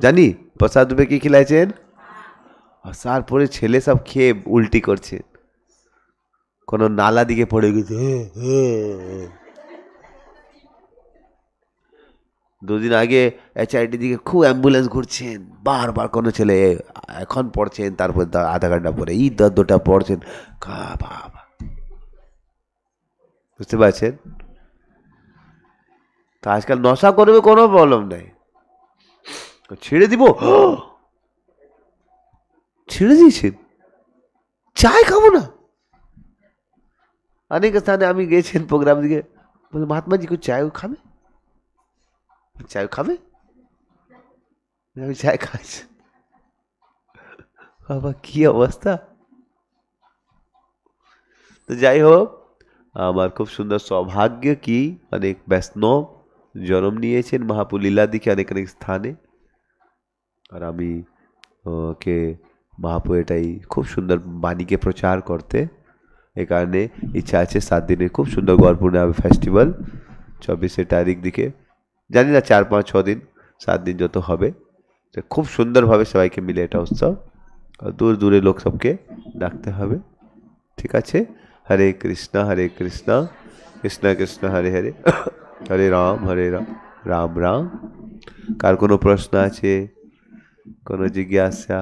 [SPEAKER 1] জানি প্রসাদুপে কি খিলাইছেন আর তারপরে ছেলে সব খেয়ে উল্টি করছে কোনো নালা দিকে পড়ে গেছে দুদিন আগে এইচআইটি দিকে খুব অ্যাম্বুলেন্স ঘুরছেন বারবার কোনো ছেলে এখন পড়ছেন তারপর আধা ঘন্টা পরে ঈদ দর দুটা পড়ছেন বাবা বুঝতে পারছেন তো আজকাল নশা করবে কোনো প্রবলেম নাই ছেড়ে দিব ছেড়ে দিয়েছেন চায় খাবো না অনেক স্থানে আমি গেছেন প্রোগ্রাম দিকে বলে মহাত্মাজি কেউ চায়ও খাবে চায়ও খাবে আমি চায় খাচ্ছি বাবা কি অবস্থা তো যাই হোক আমার খুব সুন্দর সৌভাগ্য কি অনেক মানে বৈষ্ণব जन्म लिएছেন মহাপুলিলা দিকে অনেক স্থানে আর আমি কে মহাপয়েটাই খুব সুন্দর বাণী কে প্রচার করতে এই কারণে ইচ্ছা আছে সাত দিনে খুব সুন্দর গরপূর্ণা ফেस्टिवাল 24 এ তারিখ থেকে জানি না 4 5 6 দিন 7 দিন যত হবে যে খুব সুন্দর ভাবে সবাইকে মিলে এটা উৎসব আর দূর দূরের লোক সবকে ডাকতে হবে ঠিক আছে हरे कृष्णा हरे कृष्णा कृष्णा कृष्णा हरे हरे হরে রাম হরে রাম রাম রাম কার কোনো প্রশ্ন আছে কোনো জিজ্ঞাসা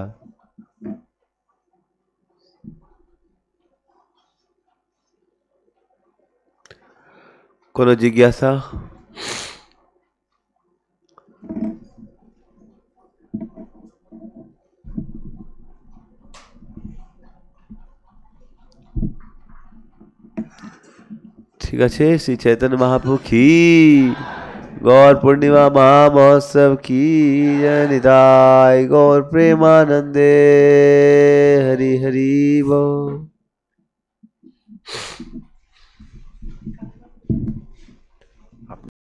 [SPEAKER 1] কোনো জিজ্ঞাসা ठीक है श्री चैतन्य महाप्रभु की गौर पूर्णिमा महामहोत्सव की जनिदाय गौर प्रेमानंदे हरि हरि बो